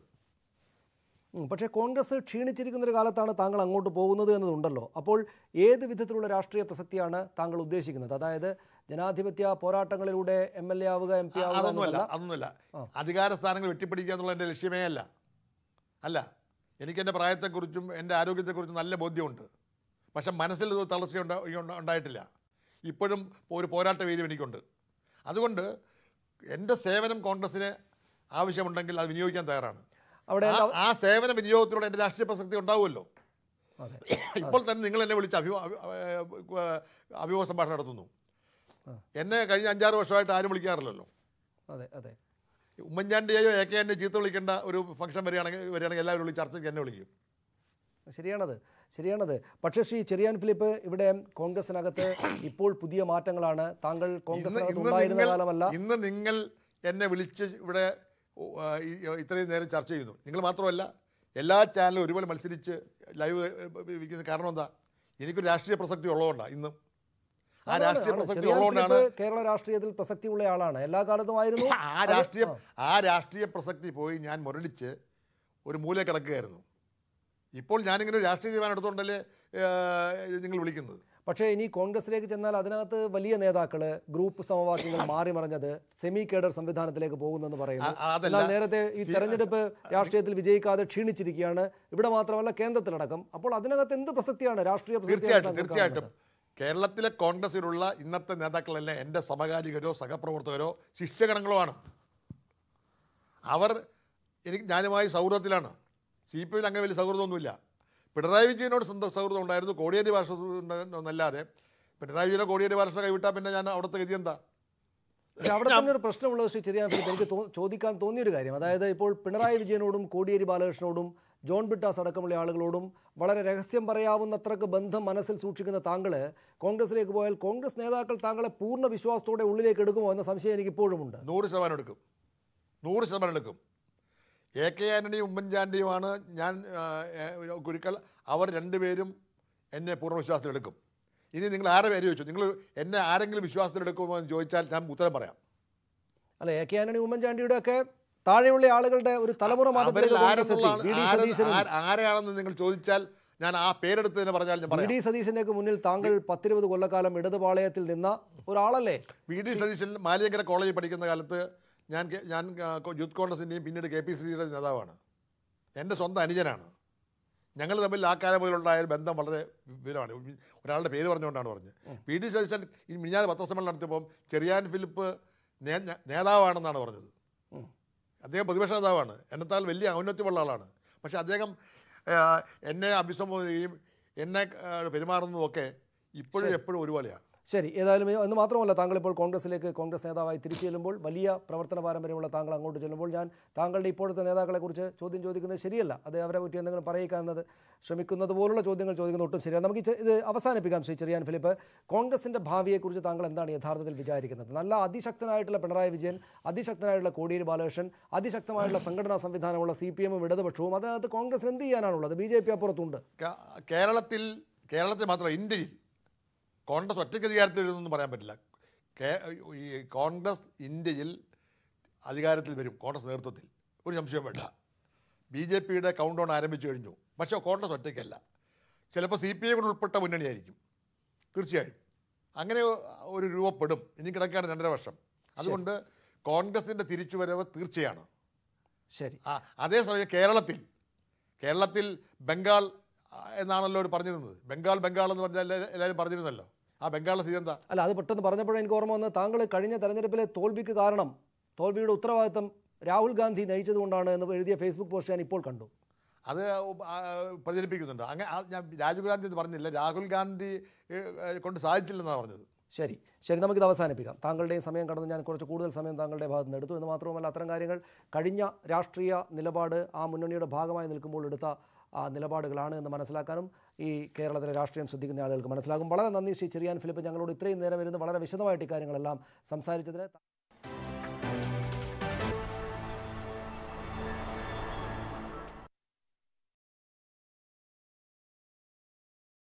പക്ഷേ കോൺഗ്രസ് ക്ഷീണിച്ചിരിക്കുന്നൊരു ഒരു കാലത്താണ് താങ്കൾ അങ്ങോട്ട് പോകുന്നത് എന്നതുണ്ടല്ലോ അപ്പോൾ ഏത് വിധത്തിലുള്ള രാഷ്ട്രീയ പ്രസക്തിയാണ് താങ്കൾ ഉദ്ദേശിക്കുന്നത് അതായത് ജനാധിപത്യ പോരാട്ടങ്ങളിലൂടെ എം എൽ എ ആവുക എം പി ആവുക അതൊന്നുമല്ല അതൊന്നുമല്ല അധികാര സ്ഥാനങ്ങൾ വെട്ടിപ്പിടിക്കുക എന്നുള്ള എൻ്റെ ലക്ഷ്യമേ അല്ല അല്ല എനിക്ക് എൻ്റെ പ്രായത്തെക്കുറിച്ചും എൻ്റെ ആരോഗ്യത്തെക്കുറിച്ചും നല്ല ബോധ്യമുണ്ട് പക്ഷെ മനസ്സിൽ തളർച്ച ഉണ്ടായിട്ടില്ല ഇപ്പോഴും ഒരു പോരാട്ട വേദി എനിക്കുണ്ട് അതുകൊണ്ട് എൻ്റെ സേവനം കോൺഗ്രസ്സിന് ആവശ്യമുണ്ടെങ്കിൽ അത് വിനിയോഗിക്കാൻ തയ്യാറാണ് അവിടെ ആ സേവന വിനിയോഗത്തിലൂടെ എൻ്റെ രാഷ്ട്രീയ പ്രസക്തി ഉണ്ടാവുമല്ലോ ഇപ്പോൾ തന്നെ നിങ്ങൾ എന്നെ വിളിച്ച് അഭിമ അഭിമുഖ സംഭാഷണം നടത്തുന്നു എന്നെ കഴിഞ്ഞ അഞ്ചാറ് വർഷമായിട്ട് ആരും വിളിക്കാറില്ലല്ലോ അതെ അതെ ഉമ്മൻചാണ്ടിയെയോ എ കെ എന്നെ ചീത്ത വിളിക്കേണ്ട ഒരു ഫംഗ്ഷൻ വരികയാണെങ്കിൽ വരികയാണെങ്കിൽ എല്ലാവരും വിളി ചർച്ചയ്ക്ക് എന്നെ വിളിക്കും ശരിയാണത് ശരിയാണത് പക്ഷേ ശ്രീ ചെറിയാൻ ഫിലിപ്പ് ഇവിടെ കോൺഗ്രസിനകത്ത് ഇപ്പോൾ പുതിയ മാറ്റങ്ങളാണ് താങ്കൾ കോൺഗ്രസ് കാലമല്ല ഇന്ന് നിങ്ങൾ എന്നെ വിളിച്ച് ഇവിടെ ഇത്രയും നേരം ചർച്ച ചെയ്യുന്നു നിങ്ങൾ മാത്രമല്ല എല്ലാ ചാനലും ഒരുപോലെ മത്സരിച്ച് ലൈവ് കാരണം എന്താ എനിക്കൊരു രാഷ്ട്രീയ പ്രസക്തി ഉള്ളതുകൊണ്ടാണ് ഇന്നും ആ രാഷ്ട്രീയ പ്രസക്തി ഉള്ളതുകൊണ്ടാണ് കേരള രാഷ്ട്രീയത്തിൽ പ്രസക്തിയുള്ള ആളാണ് എല്ലാ കാലത്തും ആയിരുന്നു ആ രാഷ്ട്രീയ ആ രാഷ്ട്രീയ പ്രസക്തി പോയി ഞാൻ മുരളിച്ച് ഒരു മൂല കിടക്കുകയായിരുന്നു ഇപ്പോൾ ഞാനിങ്ങനെ രാഷ്ട്രീയ തീരുമാനം എടുത്തുകൊണ്ടല്ലേ നിങ്ങൾ വിളിക്കുന്നത് പക്ഷേ ഇനി കോൺഗ്രസിലേക്ക് ചെന്നാൽ അതിനകത്ത് വലിയ നേതാക്കൾ ഗ്രൂപ്പ് സമവാക്യങ്ങൾ മാറി മറിഞ്ഞത് സെമി കേഡർ സംവിധാനത്തിലേക്ക് പോകുന്നെന്ന് പറയുന്നു എന്നാൽ നേരത്തെ ഈ തെരഞ്ഞെടുപ്പ് രാഷ്ട്രീയത്തിൽ വിജയിക്കാതെ ക്ഷീണിച്ചിരിക്കുകയാണ് ഇവിടെ മാത്രമല്ല കേന്ദ്രത്തിലടക്കം അപ്പോൾ അതിനകത്ത് എന്ത് പ്രസക്തിയാണ് രാഷ്ട്രീയ തീർച്ചയായിട്ടും തീർച്ചയായിട്ടും കേരളത്തിലെ കോൺഗ്രസിലുള്ള ഇന്നത്തെ നേതാക്കളല്ല എൻ്റെ സമകാലികരോ സഹപ്രവർത്തകരോ ശിഷ്യഗണങ്ങളോ ആണ് അവർ എനിക്ക് ഞാനുമായി സൗഹൃദത്തിലാണ് സി പി എമ്മിൽ അങ്ങനെ വലിയ സൗഹൃദമൊന്നുമില്ല പിണറായി വിജയനോട് സ്വന്തം സൗഹൃദം ഉണ്ടായിരുന്നു കോടിയേരി ഭാഷ എന്നല്ലാതെ പിണറായി വിജയനോ കോടിയേരി ഭാഷ കൈവിട്ടാൽ പിന്നെ ഞാൻ അവിടുത്തെ ഗതി എന്താ അവിടെ തന്നെ ഒരു പ്രശ്നമുള്ളത് ശ്രീ ചെറിയ എനിക്ക് ചോദിക്കാൻ തോന്നിയൊരു കാര്യം അതായത് ഇപ്പോൾ പിണറായി വിജയനോടും കോടിയേരി ബാലകൃഷ്ണനോടും ജോൺ ബിട്ടാസ് അടക്കമുള്ള ആളുകളോടും വളരെ രഹസ്യം പറയാവുന്നത്രക്ക് ബന്ധം മനസ്സിൽ സൂക്ഷിക്കുന്ന താങ്കൾ കോൺഗ്രസിലേക്ക് പോയാൽ കോൺഗ്രസ് നേതാക്കൾ താങ്കളെ പൂർണ്ണ വിശ്വാസത്തോടെ ഉള്ളിലേക്ക് എടുക്കുമോ എന്ന സംശയം എനിക്ക് ഇപ്പോഴും ഉണ്ട് നൂറ് ശതമാനം എടുക്കും നൂറ് ശതമാനം എടുക്കും എ കെ ആൻ്റണിയും ഉമ്മൻചാണ്ടിയുമാണ് ഞാൻ ഗുരുക്കൾ അവർ രണ്ടുപേരും എന്നെ പൂർണ്ണ വിശ്വാസത്തിലെടുക്കും ഇനി നിങ്ങൾ ആരെ പേര് ചോദിച്ചു നിങ്ങൾ എന്നെ ആരെങ്കിലും വിശ്വാസത്തിലെടുക്കുമോ എന്ന് ചോദിച്ചാൽ ഞാൻ ഉത്തരം പറയാം അല്ല എ കെ ആൻ്റണി ഉമ്മൻചാണ്ടിയുടെ ഒക്കെ താഴെയുള്ള ആളുകളുടെ ഒരു തലമുറ ആരെയാണെന്ന് നിങ്ങൾ ചോദിച്ചാൽ ഞാൻ ആ പേരെടുത്ത് തന്നെ പറഞ്ഞാൽ ഞാൻ വി ഡി സതീശനൊക്കെ മുന്നിൽ താങ്കൾ പത്തിരുപത് കൊല്ലക്കാലം ഇടതുപാളയത്തിൽ നിന്ന ഒരാളല്ലേ വി ഡി സതീശൻ മാലിയങ്കര കോളേജിൽ പഠിക്കുന്ന കാലത്ത് ഞാൻ ഞാൻ യൂത്ത് കോൺഗ്രസിൻ്റെയും പിന്നീട് കെ പി സി സിയുടെ നേതാവാണ് എൻ്റെ സ്വന്തം അനുജനാണ് ഞങ്ങൾ തമ്മിൽ ആ കാലം മുതലുണ്ടായ ബന്ധം വളരെ വിപുലമാണ് ഒരാളുടെ പേര് പറഞ്ഞുകൊണ്ടാണ് പറഞ്ഞത് പി ഡി സതീശൻ ഈ മിഞ്ഞാതെ പത്രസമ്മേളനം നടത്തിയപ്പം ചെറിയാൻ ഫിലിപ്പ് നേതാവാണെന്നാണ് പറഞ്ഞത് അദ്ദേഹം പ്രതിപക്ഷ നേതാവാണ് എന്നത്താൽ വലിയ ഔന്നത്യമുള്ള ആളാണ് പക്ഷേ അദ്ദേഹം എന്നെ അഭിസംബോധന ചെയ്യും എന്നെ പെരുമാറുന്നതുമൊക്കെ ഇപ്പോഴും എപ്പോഴും ഒരുപോലെയാണ് ശരി ഏതായാലും എന്ന് മാത്രമല്ല താങ്കൾ ഇപ്പോൾ കോൺഗ്രസിലേക്ക് കോൺഗ്രസ് നേതാവായി തിരിച്ചു ചെല്ലുമ്പോൾ വലിയ പ്രവർത്തന പാരമ്പര്യമുള്ള താങ്കൾ അങ്ങോട്ട് ചെല്ലുമ്പോൾ ഞാൻ താങ്കളുടെ ഇപ്പോഴത്തെ നേതാക്കളെക്കുറിച്ച് ചോദ്യം ചോദിക്കുന്നത് ശരിയല്ല അത് അവരെ പറ്റി എന്തെങ്കിലും പറയിക്കാമെന്നത് ശ്രമിക്കുന്നത് പോലുള്ള ചോദ്യങ്ങൾ ചോദിക്കുന്നത് ഒട്ടും ശരിയാണ് നമുക്ക് ഇത് അവസാനിപ്പിക്കാം ശ്രീ ചെറിയാൻ ഫിലിപ്പ് കോൺഗ്രസിൻ്റെ ഭാവിയെക്കുറിച്ച് താങ്കൾ എന്താണ് യഥാർത്ഥത്തിൽ വിചാരിക്കുന്നത് നല്ല അതിശക്തനായിട്ടുള്ള പിണറായി വിജയൻ അതിശക്തനായിട്ടുള്ള കോടിയേരി ബാലകൃഷ്ണൻ അതിശക്തമായിട്ടുള്ള സംഘടനാ സംവിധാനമുള്ള സി പി എമ്മും ഇടതുപക്ഷവും അതിനകത്ത് കോൺഗ്രസ് എന്ത് ചെയ്യാനാണുള്ളത് ബി ജെ പി അപ്പുറത്തുണ്ട് കേരളത്തിൽ കേരളത്തിൽ മാത്രമല്ല ഇന്ത്യയിൽ കോൺഗ്രസ് ഒറ്റയ്ക്ക് അധികാരത്തിൽ വരുമെന്നൊന്നും പറയാൻ പറ്റില്ല കേ ഈ കോൺഗ്രസ് ഇന്ത്യയിൽ അധികാരത്തിൽ വരും കോൺഗ്രസ് നേതൃത്വത്തിൽ ഒരു സംശയം വേണ്ട ബി ജെ പിയുടെ കൗണ്ട് ഡൗൺ ആരംഭിച്ചു കഴിഞ്ഞു പക്ഷേ കോൺഗ്രസ് ഒറ്റയ്ക്കല്ല ചിലപ്പോൾ സി പി ഐ കൂടെ ഉൾപ്പെട്ട മുന്നണിയായിരിക്കും തീർച്ചയായും അങ്ങനെ ഒരു രൂപപ്പെടും ഇനി കിടക്കുകയാണ് രണ്ടര വർഷം അതുകൊണ്ട് കോൺഗ്രസിൻ്റെ തിരിച്ചുവരവ് തീർച്ചയാണ് ശരി ആ അതേസമയം കേരളത്തിൽ കേരളത്തിൽ ബംഗാൾ എന്നാണല്ലോ ഒരു പറഞ്ഞിരുന്നത് ബംഗാൾ ബംഗാൾ എന്ന് പറഞ്ഞാൽ എല്ലാവരും പറഞ്ഞിരുന്നല്ലോ ആ ബംഗാളിലെ സ്ഥിതി എന്താ അല്ല അത് പെട്ടെന്ന് പറഞ്ഞപ്പോഴേ എനിക്ക് ഓർമ്മ വന്നത് താങ്കൾ കഴിഞ്ഞ തെരഞ്ഞെടുപ്പിലെ തോൽവിക്ക് കാരണം തോൽവിയുടെ ഉത്തരവാദിത്തം രാഹുൽ ഗാന്ധി നയിച്ചതുകൊണ്ടാണ് എന്ന് എഴുതിയ ഫേസ്ബുക്ക് പോസ്റ്റ് ഞാൻ ഇപ്പോൾ കണ്ടു അത് പ്രചരിപ്പിക്കുന്നുണ്ട് അങ്ങനെ ഞാൻ രാജീവ് ഗാന്ധി പറഞ്ഞില്ല രാഹുൽ ഗാന്ധി കൊണ്ട് സാധിച്ചില്ലെന്നാണ് പറഞ്ഞത് ശരി ശരി നമുക്കിത് അവസാനിപ്പിക്കാം താങ്കളുടെയും സമയം കടന്നു ഞാൻ കുറച്ച് കൂടുതൽ സമയം താങ്കളുടെ ഭാഗത്ത് നിന്ന് എടുത്തു എന്ന് മാത്രവുമല്ല അത്തരം കാര്യങ്ങൾ കഴിഞ്ഞ രാഷ്ട്രീയ നിലപാട് ആ മുന്നണിയുടെ ഭാഗമായി നിൽക്കുമ്പോൾ എടുത്ത നിലപാടുകളാണ് എന്ന് മനസ്സിലാക്കാനും ഈ കേരളത്തിലെ രാഷ്ട്രീയം ശ്രദ്ധിക്കുന്ന ആളുകൾക്ക് മനസ്സിലാകും വളരെ നന്ദി ശ്രീ ചെറിയാൻ ഫിലിപ്പ് ഞങ്ങളോട് ഇത്രയും നേരം ഇരുന്ന് വളരെ വിശദമായിട്ട് ഇക്കാര്യങ്ങളെല്ലാം സംസാരിച്ചതിന്